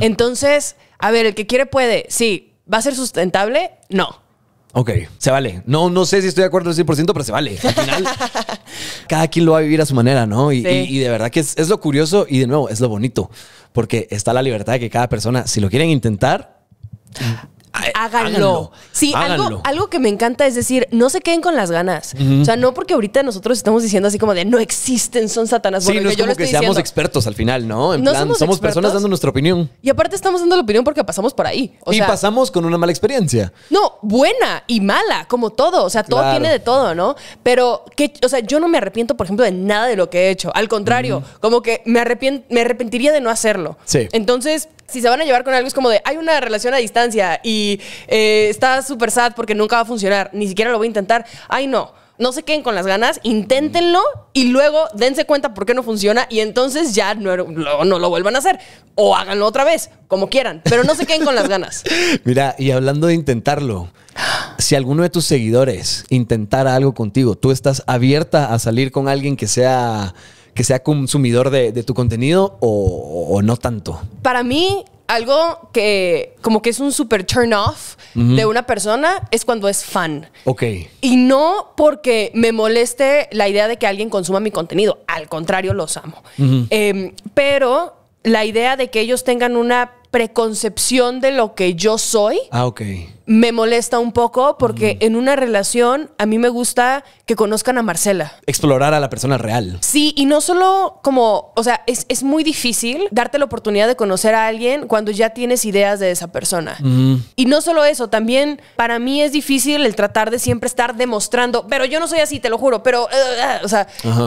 Entonces, a ver, el que quiere puede. Sí. ¿Va a ser sustentable? No. Ok, se vale. No, no sé si estoy de acuerdo al 100%, pero se vale. Al final, [LAUGHS] cada quien lo va a vivir a su manera, ¿no? Y, de verdad que es, es lo curioso y de nuevo, es lo bonito, porque está la libertad de que cada persona, si lo quieren intentar, eh, háganlo. Sí, Algo, algo, que me encanta es decir, no se queden con las ganas. O sea, no porque ahorita nosotros estamos diciendo así como de no existen, son satanás. Bueno, sí, no es como que seamos expertos al final, ¿no? En somos, personas dando nuestra opinión. Y aparte estamos dando la opinión porque pasamos por ahí. y pasamos con una mala experiencia. No, buena y mala, como todo. O sea, todo tiene de todo, ¿no? Pero, que, o sea, yo no me arrepiento, por ejemplo, de nada de lo que he hecho. Al contrario, como que me, me arrepentiría de no hacerlo. Sí. Entonces, si se van a llevar con algo es como de, hay una relación a distancia y eh, está súper sad porque nunca va a funcionar, ni siquiera lo voy a intentar. Ay, no. No se queden con las ganas, inténtenlo y luego dense cuenta por qué no funciona y entonces ya no, er, no lo vuelvan a hacer. O háganlo otra vez, como quieran, pero no se queden con las ganas. [LAUGHS] Mira, y hablando de intentarlo, si alguno de tus seguidores intentara algo contigo, tú estás abierta a salir con alguien que sea que sea consumidor de, tu contenido o, no tanto? Para mí, algo que como que es un super turn off de una persona es cuando es fan. Ok. Y no porque me moleste la idea de que alguien consuma mi contenido. Al contrario, los amo. Em, pero la idea de que ellos tengan una preconcepción de lo que yo soy. Ah, ok me molesta un poco porque en una relación a mí me gusta que conozcan a Marcela. Explorar a la persona real. Sí, y no solo como, o sea, es, muy difícil darte la oportunidad de conocer a alguien cuando ya tienes ideas de esa persona. Y no solo eso, también para mí es difícil el tratar de siempre estar demostrando, pero yo no soy así, te lo juro, pero, eh, eh, eh, o sea,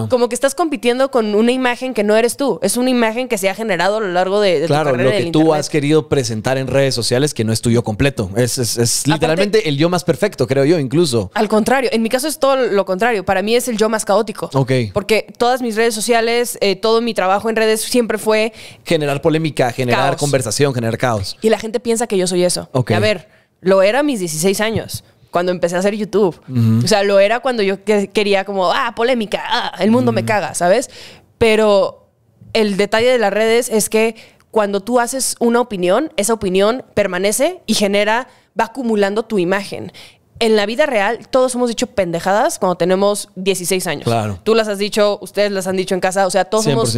como que estás compitiendo con una imagen que no eres tú, es una imagen que se ha generado a lo largo de... claro, lo que tú has querido presentar en redes sociales que no es tuyo completo, es es literalmente el yo más perfecto, creo yo, incluso. Al contrario, en mi caso es todo lo contrario. Para mí es el yo más caótico. Porque todas mis redes sociales, eh, todo mi trabajo en redes siempre fue... Generar polémica, generar conversación, generar caos. Y la gente piensa que yo soy eso. a ver, lo era a mis 16 años cuando empecé a hacer YouTube. O sea, lo era cuando yo quería como, ah, polémica, ah, el mundo me caga, ¿sabes? Pero el detalle de las redes es que cuando tú haces una opinión, esa opinión permanece y genera va acumulando tu imagen en la vida real todos hemos dicho pendejadas cuando tenemos 16 años. Claro. Tú las has dicho, ustedes las han dicho en casa, o sea, todos hemos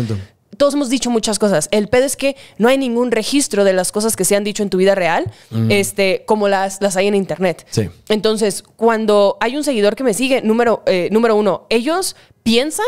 todos hemos dicho muchas cosas. El pedo es que no hay ningún registro de las cosas que se han dicho en tu vida real, mm. este, como las, las hay en internet. Sí. Entonces, cuando hay un seguidor que me sigue, número, eh, número uno, ellos piensan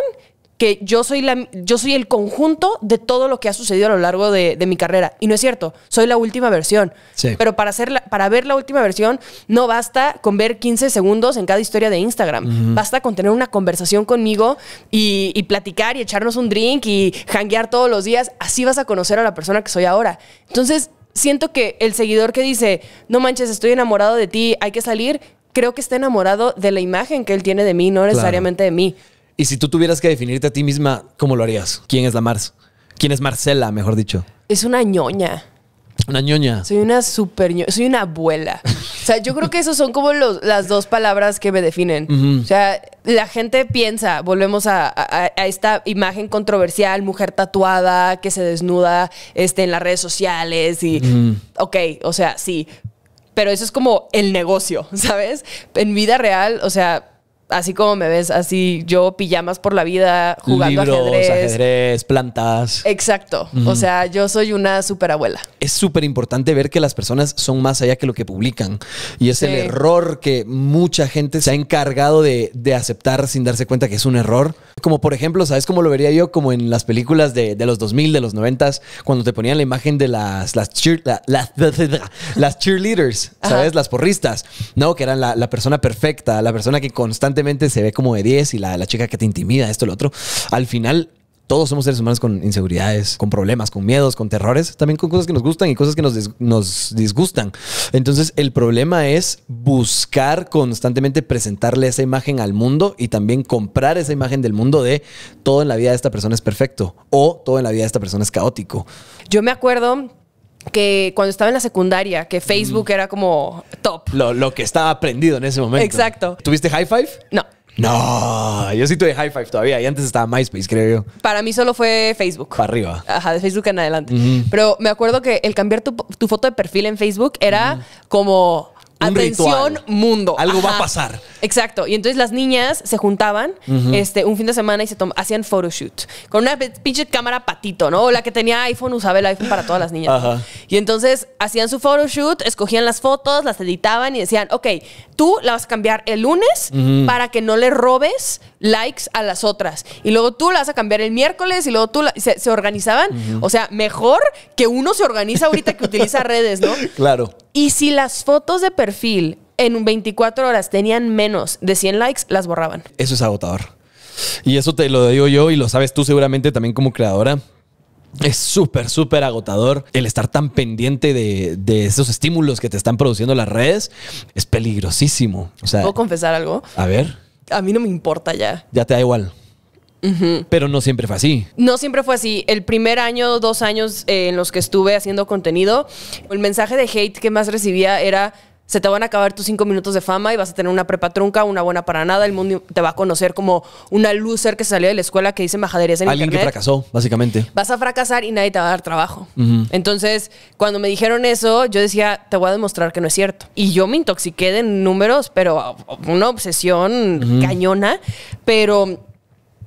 que yo soy, la, yo soy el conjunto de todo lo que ha sucedido a lo largo de, mi carrera. Y no es cierto, soy la última versión. Pero para, hacer para ver la última versión no basta con ver 15 segundos en cada historia de Instagram. Basta con tener una conversación conmigo y, platicar y echarnos un drink y hanguear todos los días. Así vas a conocer a la persona que soy ahora. Entonces, siento que el seguidor que dice, no manches, estoy enamorado de ti, hay que salir, creo que está enamorado de la imagen que él tiene de mí, no necesariamente de mí. Y si tú tuvieras que definirte a ti misma, ¿cómo lo harías? ¿Quién es la Mars? ¿Quién es Marcela, mejor dicho? Es una ñoña. Una ñoña. Soy una super ñoña. Soy una abuela. o sea, yo creo que esas son como las dos palabras que me definen. O sea, la gente piensa, volvemos a, esta imagen controversial, mujer tatuada, que se desnuda este, en las redes sociales y... Ok, o sea, sí. Pero eso es como el negocio, [LAUGHS] ¿sabes? En vida real, o sea, así como me ves, así yo pijamas por la vida, jugando ajedrez. plantas. Exacto. O sea, yo soy una superabuela. Es súper importante ver que las personas son más allá que lo que publican. Y es el error que mucha gente se ha encargado de, de aceptar sin darse cuenta que es un error como por ejemplo, ¿sabes cómo lo vería yo? Como en las películas de, los 2000, de los 90, cuando te ponían la imagen de las, las, [LAUGHS] las cheerleaders, ¿sabes? Las porristas, ¿no? Que eran la, persona perfecta, la persona que constantemente se ve como de 10 y la, la chica que te intimida, esto, lo otro. Al final, todos somos seres humanos con inseguridades, con problemas, con miedos, con terrores, también con cosas que nos gustan y cosas que nos, disgustan. Entonces, el problema es buscar constantemente presentarle esa imagen al mundo y también comprar esa imagen del mundo de todo en la vida de esta persona es perfecto o todo en la vida de esta persona es caótico. Yo me acuerdo que cuando estaba en la secundaria, que mm. Facebook era como top. Lo, lo que estaba aprendido en ese momento. Exacto. ¿Tuviste high five? No. No, yo sí tuve High Five todavía y antes estaba MySpace, creo yo. Para mí solo fue Facebook. Para arriba. Ajá, de Facebook en adelante. Pero me acuerdo que el cambiar tu, foto de perfil en Facebook era como Atención, mundo. Algo va a pasar. Exacto. Y entonces las niñas se juntaban este, un fin de semana y se hacían photoshoot. Con una pinche cámara patito, ¿no? O la que tenía iPhone usaba el iPhone para todas las niñas. Ajá. Y entonces hacían su photoshoot, escogían las fotos, las editaban y decían, ok, tú la vas a cambiar el lunes para que no le robes likes a las otras. Y luego tú la vas a cambiar el miércoles y luego tú se, organizaban. O sea, mejor que uno se organiza ahorita que utiliza redes, ¿no? [LAUGHS] Claro. Y si las fotos de perfil en 24 horas tenían menos de 100 likes, las borraban. Eso es agotador. Y eso te lo digo yo y lo sabes tú seguramente también como creadora. Es súper, súper agotador el estar tan pendiente de, esos estímulos que te están produciendo las redes. Es peligrosísimo. O sea, ¿Puedo confesar algo? A ver. A mí no me importa ya. Ya te da igual. Pero no siempre fue así. No siempre fue así. El primer año, dos años eh, en los que estuve haciendo contenido, el mensaje de hate que más recibía era se te van a acabar tus cinco minutos de fama y vas a tener una prepa trunca, una buena para nada. El mundo te va a conocer como una loser que salió de la escuela que dice majaderías en Alguien que fracasó, básicamente. Vas a fracasar y nadie te va a dar trabajo. Entonces, cuando me dijeron eso, yo decía, te voy a demostrar que no es cierto. Y yo me intoxiqué de números, pero ah, una obsesión cañona. Pero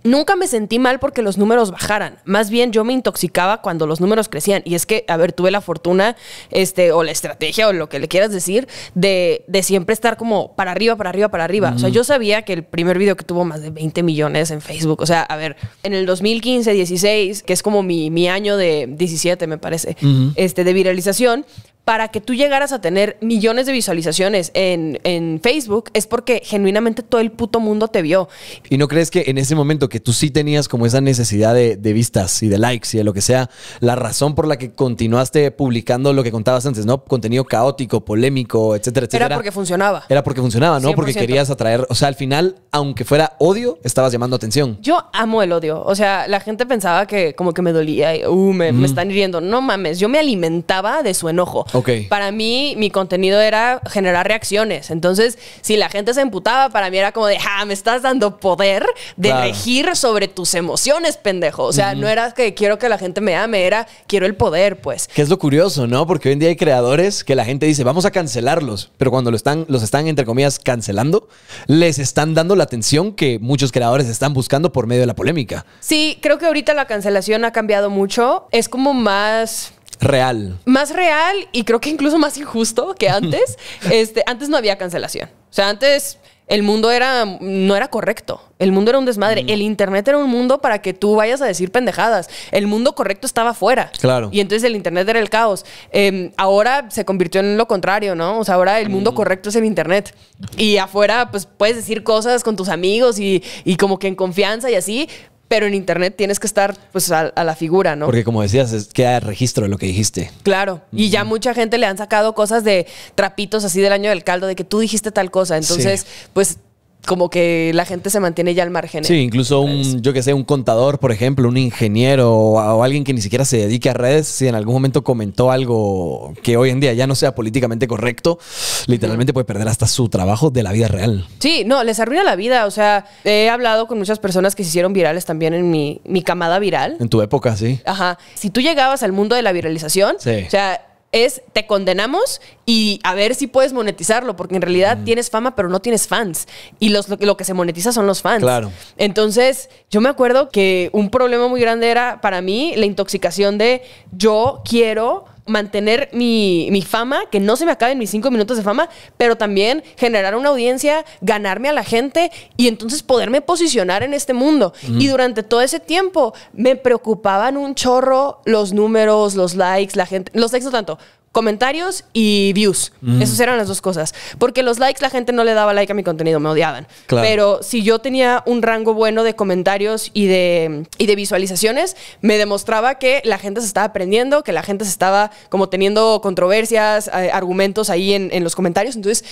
nunca me sentí mal porque los números bajaran. Más bien yo me intoxicaba cuando los números crecían. Y es que, a ver, tuve la fortuna, este, o la estrategia, o lo que le quieras decir, de, de siempre estar como para arriba, para arriba, para arriba. O sea, yo sabía que el primer video que tuvo más de 20 millones en Facebook. O sea, a ver, en el 2015, 16, que es como mi, mi año de 17, me parece, este, de viralización, para que tú llegaras a tener millones de visualizaciones en, en, Facebook es porque genuinamente todo el puto mundo te vio. ¿Y no crees que en ese momento que tú sí tenías como esa necesidad de, de, vistas y de likes y de lo que sea, la razón por la que continuaste publicando lo que contabas antes, ¿no? Contenido caótico, polémico, etcétera, etcétera. Era porque funcionaba. Era porque funcionaba, ¿no? Porque querías atraer, o sea, al final, aunque fuera odio, estabas llamando atención. Yo amo el odio. O sea, la gente pensaba que como que me dolía y, uh, me, me están hiriendo. No mames, yo me alimentaba de su enojo. Para mí, mi contenido era generar reacciones. Entonces, si la gente se emputaba, para mí era como de, ah, me estás dando poder de regir sobre tus emociones, pendejo. O sea, no era que quiero que la gente me ame, era quiero el poder, pues. Que es lo curioso, ¿no? Porque hoy en día hay creadores que la gente dice, vamos a cancelarlos, pero cuando lo están, los están, entre comillas, cancelando, les están dando la atención que muchos creadores están buscando por medio de la polémica. Sí, creo que ahorita la cancelación ha cambiado mucho. Es como más real. Más real y creo que incluso más injusto que [LAUGHS] antes. este, antes no había cancelación. O sea, antes el mundo era no era correcto. El mundo era un desmadre. Mm. El internet era un mundo para que tú vayas a decir pendejadas. El mundo correcto estaba afuera. Claro. Y entonces el internet era el caos. Em, ahora se convirtió en lo contrario, ¿no? O sea, ahora el mundo mm. correcto es el internet. Y afuera, pues puedes decir cosas con tus amigos y, y como que en confianza y así pero en internet tienes que estar pues a, la figura, ¿no? Porque como decías, es, queda registro de lo que dijiste. Claro, y ya mucha gente le han sacado cosas de trapitos así del año del caldo, de que tú dijiste tal cosa, entonces pues como que la gente se mantiene ya al margen. ¿eh? Sí, incluso un, pues. yo que sé, un contador, por ejemplo, un ingeniero o, alguien que ni siquiera se dedique a redes, si en algún momento comentó algo que hoy en día ya no sea políticamente correcto, literalmente puede perder hasta su trabajo de la vida real. Sí, no, les arruina la vida. O sea, he hablado con muchas personas que se hicieron virales también en mi, mi camada viral. En tu época, sí. Ajá. Si tú llegabas al mundo de la viralización, sí. o sea, es te condenamos y a ver si puedes monetizarlo, porque en realidad tienes fama, pero no tienes fans. Y los, lo, lo, que se monetiza son los fans. Claro. Entonces, yo me acuerdo que un problema muy grande era para mí la intoxicación de yo quiero mantener mi, fama, que no se me acaben mis cinco minutos de fama, pero también generar una audiencia, ganarme a la gente y entonces poderme posicionar en este mundo. Y durante todo ese tiempo me preocupaban un chorro los números, los likes, la gente, los likes no tanto, comentarios y views. esos Esas eran las dos cosas. Porque los likes, la gente no le daba like a mi contenido, me odiaban. Pero si yo tenía un rango bueno de comentarios y de, de visualizaciones, me demostraba que la gente se estaba aprendiendo, que la gente se estaba como teniendo controversias, eh, argumentos ahí en, en los comentarios. Entonces,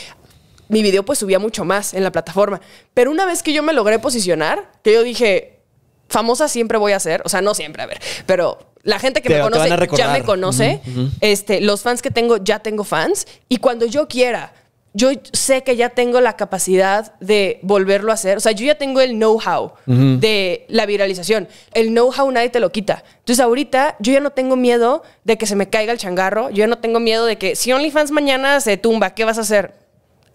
mi video pues subía mucho más en la plataforma. Pero una vez que yo me logré posicionar, que yo dije, famosa siempre voy a ser, o sea, no siempre, a ver, pero la gente que me conoce ya me conoce. Este, los fans que tengo, ya tengo fans. Y cuando yo quiera, yo sé que ya tengo la capacidad de volverlo a hacer. O sea, yo ya tengo el know-how de la viralización. El know-how nadie te lo quita. Entonces, ahorita yo ya no tengo miedo de que se me caiga el changarro. Yo ya no tengo miedo de que si OnlyFans mañana se tumba, ¿qué vas a hacer?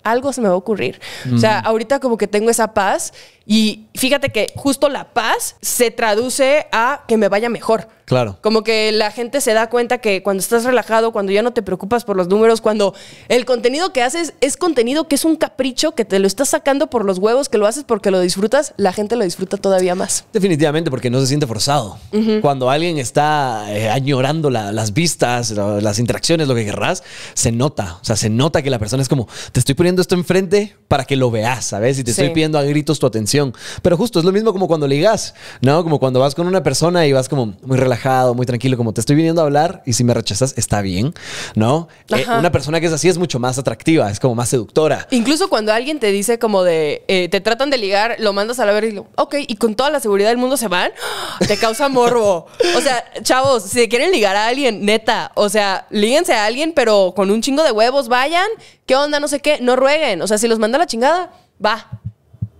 Algo se me va a ocurrir. O sea, ahorita como que tengo esa paz y fíjate que justo la paz se traduce a que me vaya mejor. Claro. Como que la gente se da cuenta que cuando estás relajado, cuando ya no te preocupas por los números, cuando el contenido que haces es contenido que es un capricho, que te lo estás sacando por los huevos, que lo haces porque lo disfrutas, la gente lo disfruta todavía más. Definitivamente, porque no se siente forzado. Cuando alguien está eh, añorando las vistas, las interacciones, lo que querrás, se nota. O sea, se nota que la persona es como, te estoy poniendo esto enfrente para que lo veas, ¿sabes? Y te estoy pidiendo a gritos tu atención. Pero justo es lo mismo como cuando ligas, ¿no? Como cuando vas con una persona y vas como muy relajado muy tranquilo, como te estoy viniendo a hablar y si me rechazas está bien, ¿no? Eh, una persona que es así es mucho más atractiva, es como más seductora. Incluso cuando alguien te dice como de, eh, te tratan de ligar, lo mandas a la verga y ok, y con toda la seguridad del mundo se van, [GASPS] te causa morbo. o sea, chavos, si quieren ligar a alguien, neta, o sea, líguense a alguien, pero con un chingo de huevos, vayan, ¿qué onda? No sé qué, no rueguen. O sea, si los manda la chingada, va,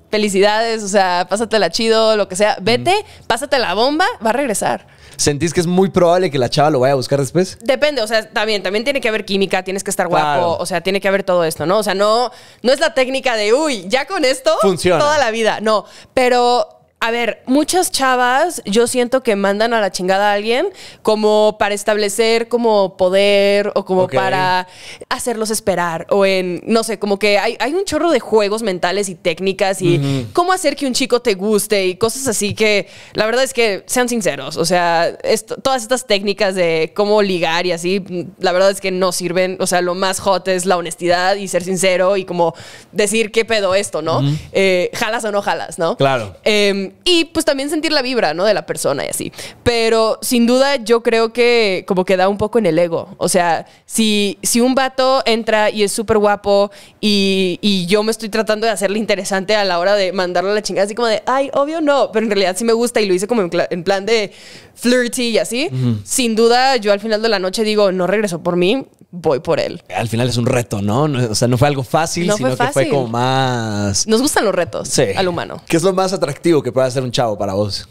felicidades, o sea, pásatela chido, lo que sea. Vete, pásate la bomba, va a regresar. ¿Sentís que es muy probable que la chava lo vaya a buscar después? Depende, o sea, también, también tiene que haber química, tienes que estar guapo, o sea, tiene que haber todo esto, ¿no? O sea, no, no es la técnica de, uy, ya con esto, Funciona. toda la vida, no, pero a ver, muchas chavas yo siento que mandan a la chingada a alguien como para establecer como poder o como para hacerlos esperar o en, no sé, como que hay, un chorro de juegos mentales y técnicas y cómo hacer que un chico te guste y cosas así que la verdad es que sean sinceros, o sea, esto, todas estas técnicas de cómo ligar y así, la verdad es que no sirven, o sea, lo más hot es la honestidad y ser sincero y como decir qué pedo esto, ¿no? Eh, jalas o no jalas, ¿no? Claro. Em, y pues también sentir la vibra, ¿no? De la persona y así. Pero sin duda yo creo que como que da un poco en el ego. O sea, si, si un vato entra y es súper guapo y, yo me estoy tratando de hacerle interesante a la hora de mandarle la chingada, así como de, ay, obvio no, pero en realidad sí me gusta y lo hice como en, plan de flirty y así, sin duda yo al final de la noche digo, no regresó por mí voy por él. Al final es un reto, ¿no? O sea, no fue algo fácil, sino que fue como más. Nos gustan los retos al humano. ¿Qué es lo más atractivo que puede hacer un chavo para vos?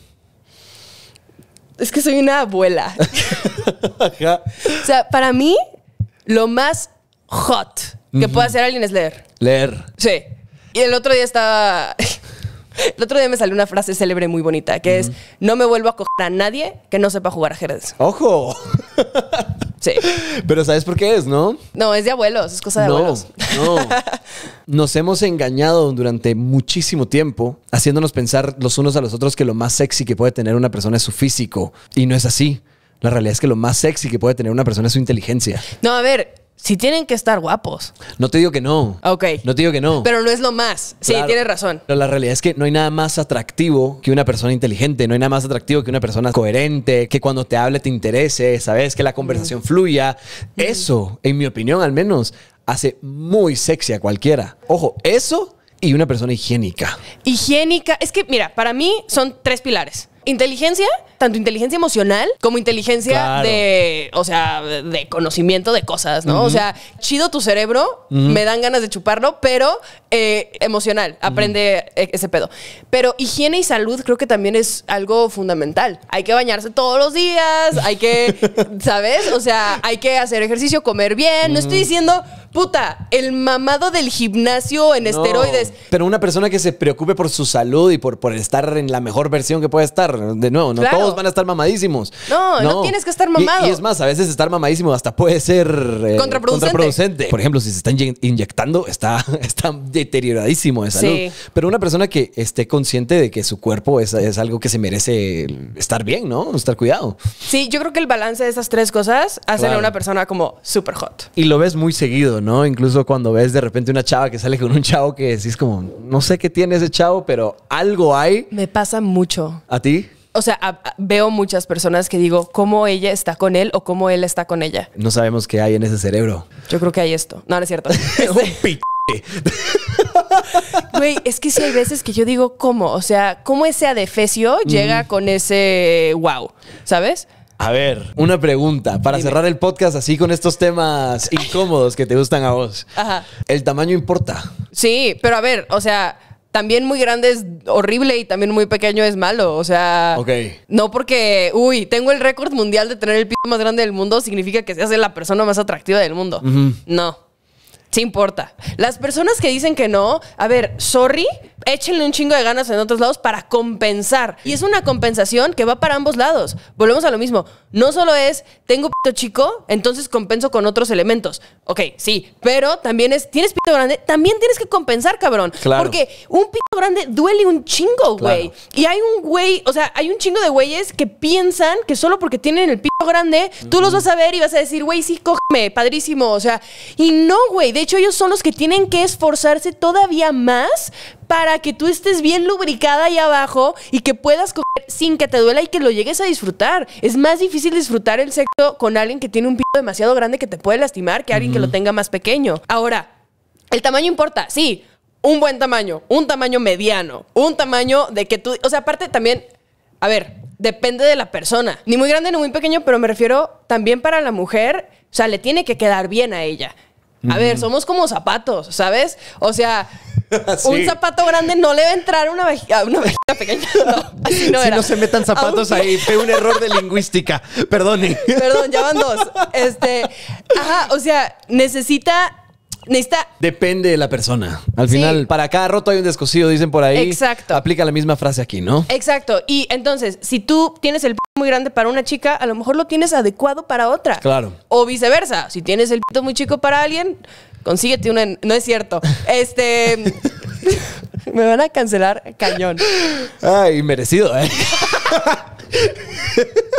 Es que soy una abuela. o sea, para mí, lo más hot que puede hacer alguien es leer. Leer. Sí. Y el otro día estaba el otro día me salió una frase célebre muy bonita, que es, no me vuelvo a coger a nadie que no sepa jugar ajedrez. ¡Ojo! Sí. Pero ¿sabes por qué es, no? No, es de abuelos, es cosa de no, abuelos. No. [LAUGHS] Nos hemos engañado durante muchísimo tiempo, haciéndonos pensar los unos a los otros que lo más sexy que puede tener una persona es su físico. Y no es así. La realidad es que lo más sexy que puede tener una persona es su inteligencia. No, a ver, si tienen que estar guapos. No te digo que no. Ok. No te digo que no. Pero no es lo más. Sí, tienes razón. Pero la realidad es que no hay nada más atractivo que una persona inteligente, no hay nada más atractivo que una persona coherente, que cuando te hable te interese, ¿sabes? Que la conversación fluya. Eso, en mi opinión al menos, hace muy sexy a cualquiera. Ojo, eso y una persona higiénica. Higiénica. Es que, mira, para mí son tres pilares. Inteligencia, tanto inteligencia emocional como inteligencia de, o sea, de conocimiento de cosas, ¿no? O sea, chido tu cerebro, me dan ganas de chuparlo, pero eh, emocional, aprende e, ese pedo. Pero higiene y salud creo que también es algo fundamental. Hay que bañarse todos los días, hay que, [LAUGHS] ¿sabes? O sea, hay que hacer ejercicio, comer bien. No estoy diciendo, puta, el mamado del gimnasio en esteroides. Pero una persona que se preocupe por su salud y por, por estar en la mejor versión que puede estar, de nuevo, no van a estar mamadísimos. No, no, tienes que estar mamado. Y, es más, a veces estar mamadísimo hasta puede ser eh, contraproducente. Por ejemplo, si se están inyectando, está, [LAUGHS] está deterioradísimo de salud. Pero una persona que esté consciente de que su cuerpo es, algo que se merece estar bien, ¿no? Estar cuidado. Sí, yo creo que el balance de esas tres cosas hacen a una persona como súper hot. Y lo ves muy seguido, ¿no? Incluso cuando ves de repente una chava que sale con un chavo que decís como, no sé qué tiene ese chavo, pero algo hay. Me pasa mucho. ¿A ti? o sea, veo muchas personas que digo, ¿cómo ella está con él o cómo él está con ella? No sabemos qué hay en ese cerebro. Yo creo que hay esto. No, no es cierto. [LAUGHS] Este, Un Güey, es que sí hay veces que yo digo, ¿cómo? O sea, ¿cómo ese adefesio mm. llega con ese wow? ¿Sabes? A ver, una pregunta para cerrar el podcast así con estos temas [LAUGHS] incómodos que te gustan a vos. Ajá. ¿El tamaño importa? Sí, pero a ver, o sea, también muy grande es horrible y también muy pequeño es malo. O sea, no porque, uy, tengo el récord mundial de tener el pito más grande del mundo, significa que seas la persona más atractiva del mundo. No. Sí importa. Las personas que dicen que no, a ver, sorry, échenle un chingo de ganas en otros lados para compensar. Y es una compensación que va para ambos lados. Volvemos a lo mismo. No solo es, tengo pito chico, entonces compenso con otros elementos. Ok, sí, pero también es, tienes pito grande, también tienes que compensar, cabrón. Claro. Porque un pito grande duele un chingo, güey. Y hay un güey, o sea, hay un chingo de güeyes que piensan que solo porque tienen el pito grande, tú los vas a ver y vas a decir, güey, sí, cógeme, padrísimo. O sea, y no, güey de hecho ellos son los que tienen que esforzarse todavía más para que tú estés bien lubricada ahí abajo y que puedas coger sin que te duela y que lo llegues a disfrutar. Es más difícil disfrutar el sexo con alguien que tiene un pito demasiado grande que te puede lastimar que alguien que lo tenga más pequeño. Ahora, el tamaño importa, sí. Un buen tamaño, un tamaño mediano, un tamaño de que tú... O sea, aparte también, a ver, depende de la persona. Ni muy grande ni muy pequeño, pero me refiero también para la mujer, o sea, le tiene que quedar bien a ella. A ver, somos como zapatos, ¿sabes? O sea, [LAUGHS] un zapato grande no le va a entrar una una pequeña. [LAUGHS] No, si no se metan zapatos ahí, [LAUGHS] fue un error de lingüística. Perdone. Perdón, ya van dos. Este, ajá, o sea, necesita Depende de la persona. Al final, para cada roto hay un descosido, dicen por ahí. Exacto. Aplica la misma frase aquí, ¿no? Exacto. Y entonces, si tú tienes el p muy grande para una chica, a lo mejor lo tienes adecuado para otra. Claro. O viceversa. Si tienes el pito muy chico para alguien, consíguete una. No es cierto. Este. [LAUGHS] me van a cancelar cañón. Ay, merecido, ¿eh?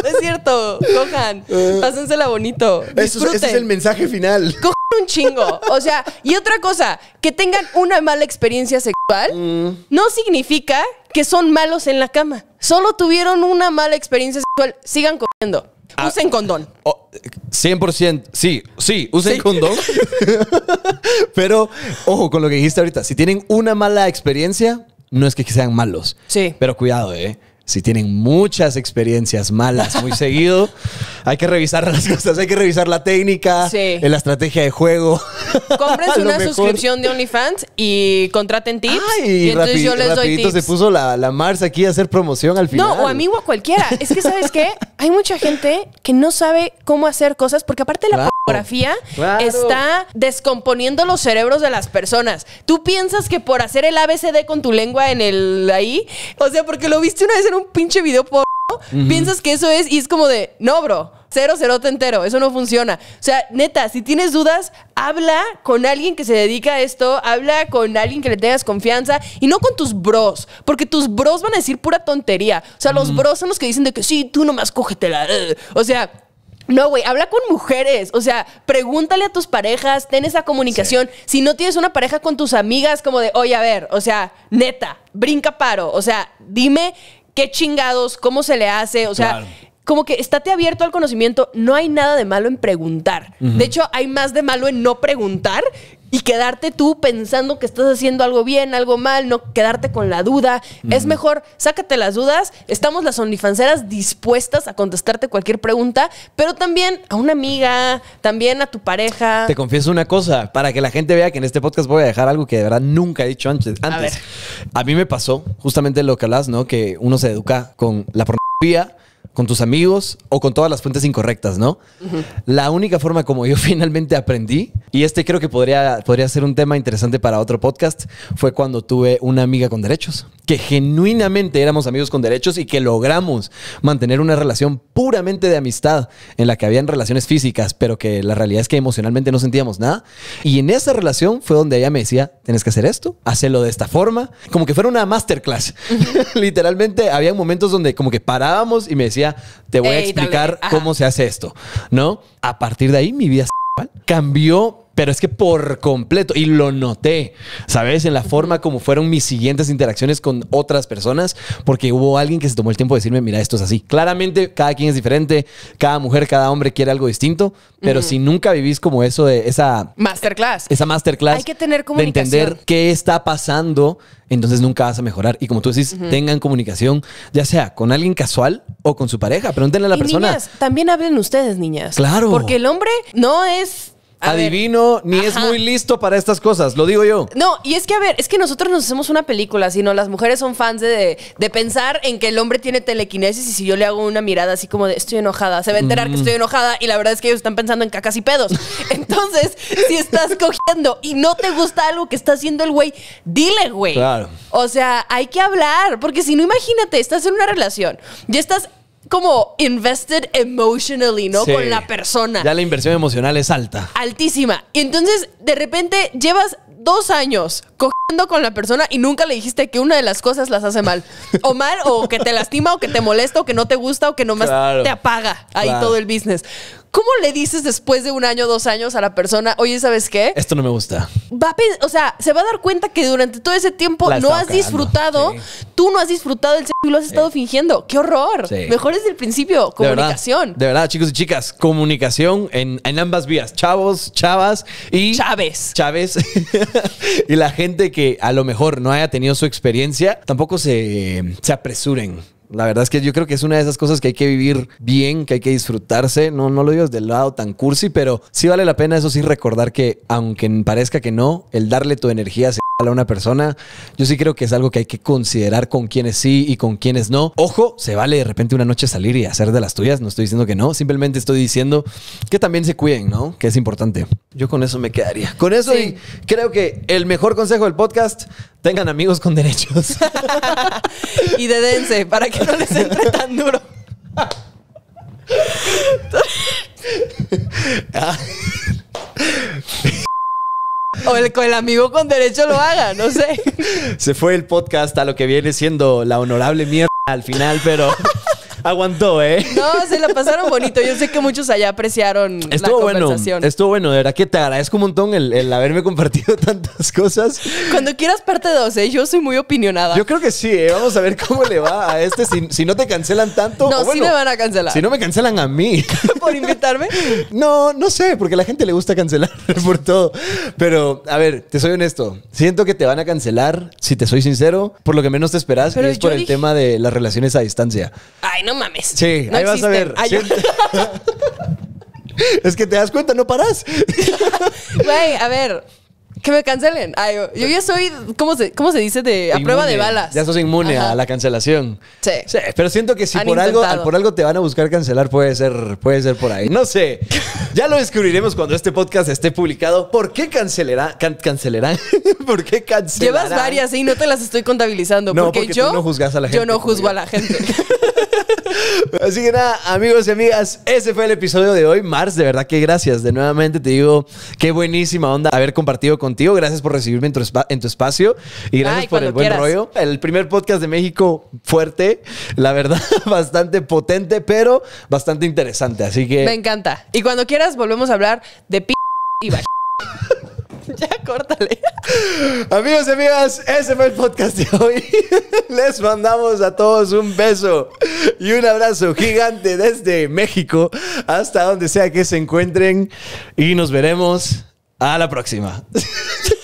No es cierto, cojan, eh. pásensela bonito. ese es el mensaje final. Cojan un chingo. O sea, y otra cosa, que tengan una mala experiencia sexual mm. no significa que son malos en la cama. Solo tuvieron una mala experiencia sexual. Sigan comiendo. Ah. usen condón. 100%. Sí, sí, usen condón. [LAUGHS] Pero, ojo con lo que dijiste ahorita. Si tienen una mala experiencia, no es que sean malos. Sí. Pero cuidado, ¿eh? si tienen muchas experiencias malas muy [LAUGHS] seguido, hay que revisar las cosas, hay que revisar la técnica, la estrategia de juego. [LAUGHS] compren una suscripción de OnlyFans y contraten tips. y entonces yo les doy tips. se puso la, la Mars aquí a hacer promoción al final. No, o amigo a cualquiera. Es que, ¿sabes qué? Hay mucha gente que no sabe cómo hacer cosas porque aparte la pornografía está descomponiendo los cerebros de las personas. Tú piensas que por hacer el ABCD con tu lengua en el ahí, o sea, porque lo viste una vez en un pinche video por piensas que eso es y es como de, no, bro, cero, cero te entero, eso no funciona. O sea, neta, si tienes dudas, habla con alguien que se dedica a esto, habla con alguien que le tengas confianza y no con tus bros, porque tus bros van a decir pura tontería. O sea, los bros son los que dicen de que sí, tú nomás cógetela. O sea, no, güey, habla con mujeres. O sea, pregúntale a tus parejas, ten esa comunicación. Si no tienes una pareja con tus amigas, como de, oye, a ver, o sea, neta, brinca paro. O sea, dime qué chingados, cómo se le hace, o sea... como que estate abierto al conocimiento. No hay nada de malo en preguntar. De hecho, hay más de malo en no preguntar y quedarte tú pensando que estás haciendo algo bien, algo mal, no quedarte con la duda. Es mejor, sácate las dudas. Estamos las onifanceras dispuestas a contestarte cualquier pregunta, pero también a una amiga, también a tu pareja. Te confieso una cosa, para que la gente vea que en este podcast voy a dejar algo que de verdad nunca he dicho antes. A, mí me pasó justamente lo que hablas, ¿no? Que uno se educa con la pornografía con tus amigos o con todas las fuentes incorrectas, ¿no? La única forma como yo [LAUGHS] finalmente aprendí, y este creo que podría, podría ser un tema interesante para otro podcast, fue cuando tuve una amiga con derechos, que genuinamente éramos amigos con derechos y que logramos mantener una relación puramente de amistad en la que habían relaciones físicas, pero que la realidad es que emocionalmente no sentíamos nada. Y en esa relación fue donde ella me decía, tienes que hacer esto, hacerlo de esta forma, como que fuera una masterclass. [LAUGHS] Literalmente había momentos donde como que parábamos y me decía, te voy a explicar cómo se hace esto, ¿no? A partir de ahí mi vida cambió pero es que por completo, y lo noté, ¿sabes? En la forma como fueron mis siguientes interacciones con otras personas, porque hubo alguien que se tomó el tiempo de decirme, mira, esto es así. Claramente, cada quien es diferente, cada mujer, cada hombre quiere algo distinto, pero si nunca vivís como eso de esa... Masterclass. Esa masterclass. Hay que tener comunicación. entender qué está pasando, entonces nunca vas a mejorar. Y como tú decís, tengan comunicación, ya sea con alguien casual o con su pareja. Pregúntenle a la persona. Niñas, también hablen ustedes, niñas. Claro. Porque el hombre no es adivino, ni es muy listo para estas cosas, lo digo yo. No, y es que, a ver, es que nosotros nos hacemos una película, sino las mujeres son fans de, pensar en que el hombre tiene telequinesis y si yo le hago una mirada así como de estoy enojada, se va a enterar que mm. estoy enojada y la verdad es que ellos están pensando en cacas y pedos. [LAUGHS] Entonces, si estás cogiendo y no te gusta algo que está haciendo el güey, dile, güey. Claro. O sea, hay que hablar, porque si no, imagínate, estás en una relación, y estás como invested emotionally, ¿no? Con la persona. Ya la inversión emocional es alta. Altísima. Y entonces, de repente, llevas dos años cogiendo con la persona y nunca le dijiste que una de las cosas las hace mal. O mal, o que te lastima, o que te molesta, o que no te gusta, o que nomás te apaga ahí todo el business. ¿Cómo le dices después de un año, dos años a la persona, oye, ¿sabes qué? Esto no me gusta. o sea, se va a dar cuenta que durante todo ese tiempo no has disfrutado, tú no has disfrutado el sexo y lo has estado fingiendo. ¡Qué horror! Mejor desde el principio, comunicación. De verdad, chicos y chicas, comunicación en, en ambas vías, chavos, chavas y... Chávez. Chávez. [LAUGHS] y la gente que a lo mejor no haya tenido su experiencia, tampoco se, se apresuren. La verdad es que yo creo que es una de esas cosas que hay que vivir bien, que hay que disfrutarse. No, no lo digo desde el lado tan cursi, pero sí vale la pena, eso sí, recordar que, aunque parezca que no, el darle tu energía se a una persona. Yo sí creo que es algo que hay que considerar con quienes sí y con quienes no. Ojo, se vale de repente una noche salir y hacer de las tuyas. No estoy diciendo que no, simplemente estoy diciendo que también se cuiden, ¿no? Que es importante. Yo con eso me quedaría. Con eso y creo que el mejor consejo del podcast, tengan amigos con derechos. [LAUGHS] y dedense para que no les entre tan duro. [LAUGHS] Ah o el, el, amigo con derecho lo haga, no sé. Se fue el podcast a lo que viene siendo la honorable mierda al final, pero aguantó, ¿eh? No, se la pasaron bonito. Yo sé que muchos allá apreciaron la conversación. Bueno, estuvo bueno, de verdad que te agradezco un montón el, haberme compartido [LAUGHS] tantas cosas. Cuando quieras parte 2, ¿eh? Yo soy muy opinionada. Yo creo que sí, ¿eh? Vamos a ver cómo le va a este. Si, no te cancelan tanto. No, me van a cancelar. Si no me cancelan a mí. [LAUGHS] ¿Por invitarme? No, no sé, porque a la gente le gusta cancelar [LAUGHS] por todo. Pero, a ver, te soy honesto. Siento que te van a cancelar, si te soy sincero, por lo que menos te esperas, Pero es por el tema de las relaciones a distancia. Ay, no mames. Sí, ahí vas a ver. [LAUGHS] es que te das cuenta, no paras. [LAUGHS] Güey, a ver. Que me cancelen. yo, ya soy, ¿cómo se, dice? De, a prueba de balas. Ya sos inmune a la cancelación. Sí. Pero siento que si por algo, por algo te van a buscar cancelar, puede ser, puede ser por ahí. No sé. Ya lo descubriremos cuando este podcast esté publicado. ¿Por qué cancelará, ¿Cancelerán? [LAUGHS] ¿Por qué cancelarán? Llevas varias y no te las estoy contabilizando. No, porque, yo no juzgas Yo no juzgo a la gente. Así que nada, amigos y amigas, ese fue el episodio de hoy. Mars, de verdad que gracias. De nuevamente te digo, qué buenísima onda haber compartido contigo. Gracias por recibirme en tu, espacio y gracias por el buen rollo. El primer podcast de México fuerte, la verdad, [LAUGHS] bastante potente, pero bastante interesante. Así que. Me encanta. Y cuando quieras, volvemos a hablar de p y [LAUGHS] [LAUGHS] ya córtale. Amigos y amigas, ese fue el podcast de hoy. [LAUGHS] Les mandamos a todos un beso y un abrazo gigante desde México hasta donde sea que se encuentren y nos veremos a la próxima. [LAUGHS]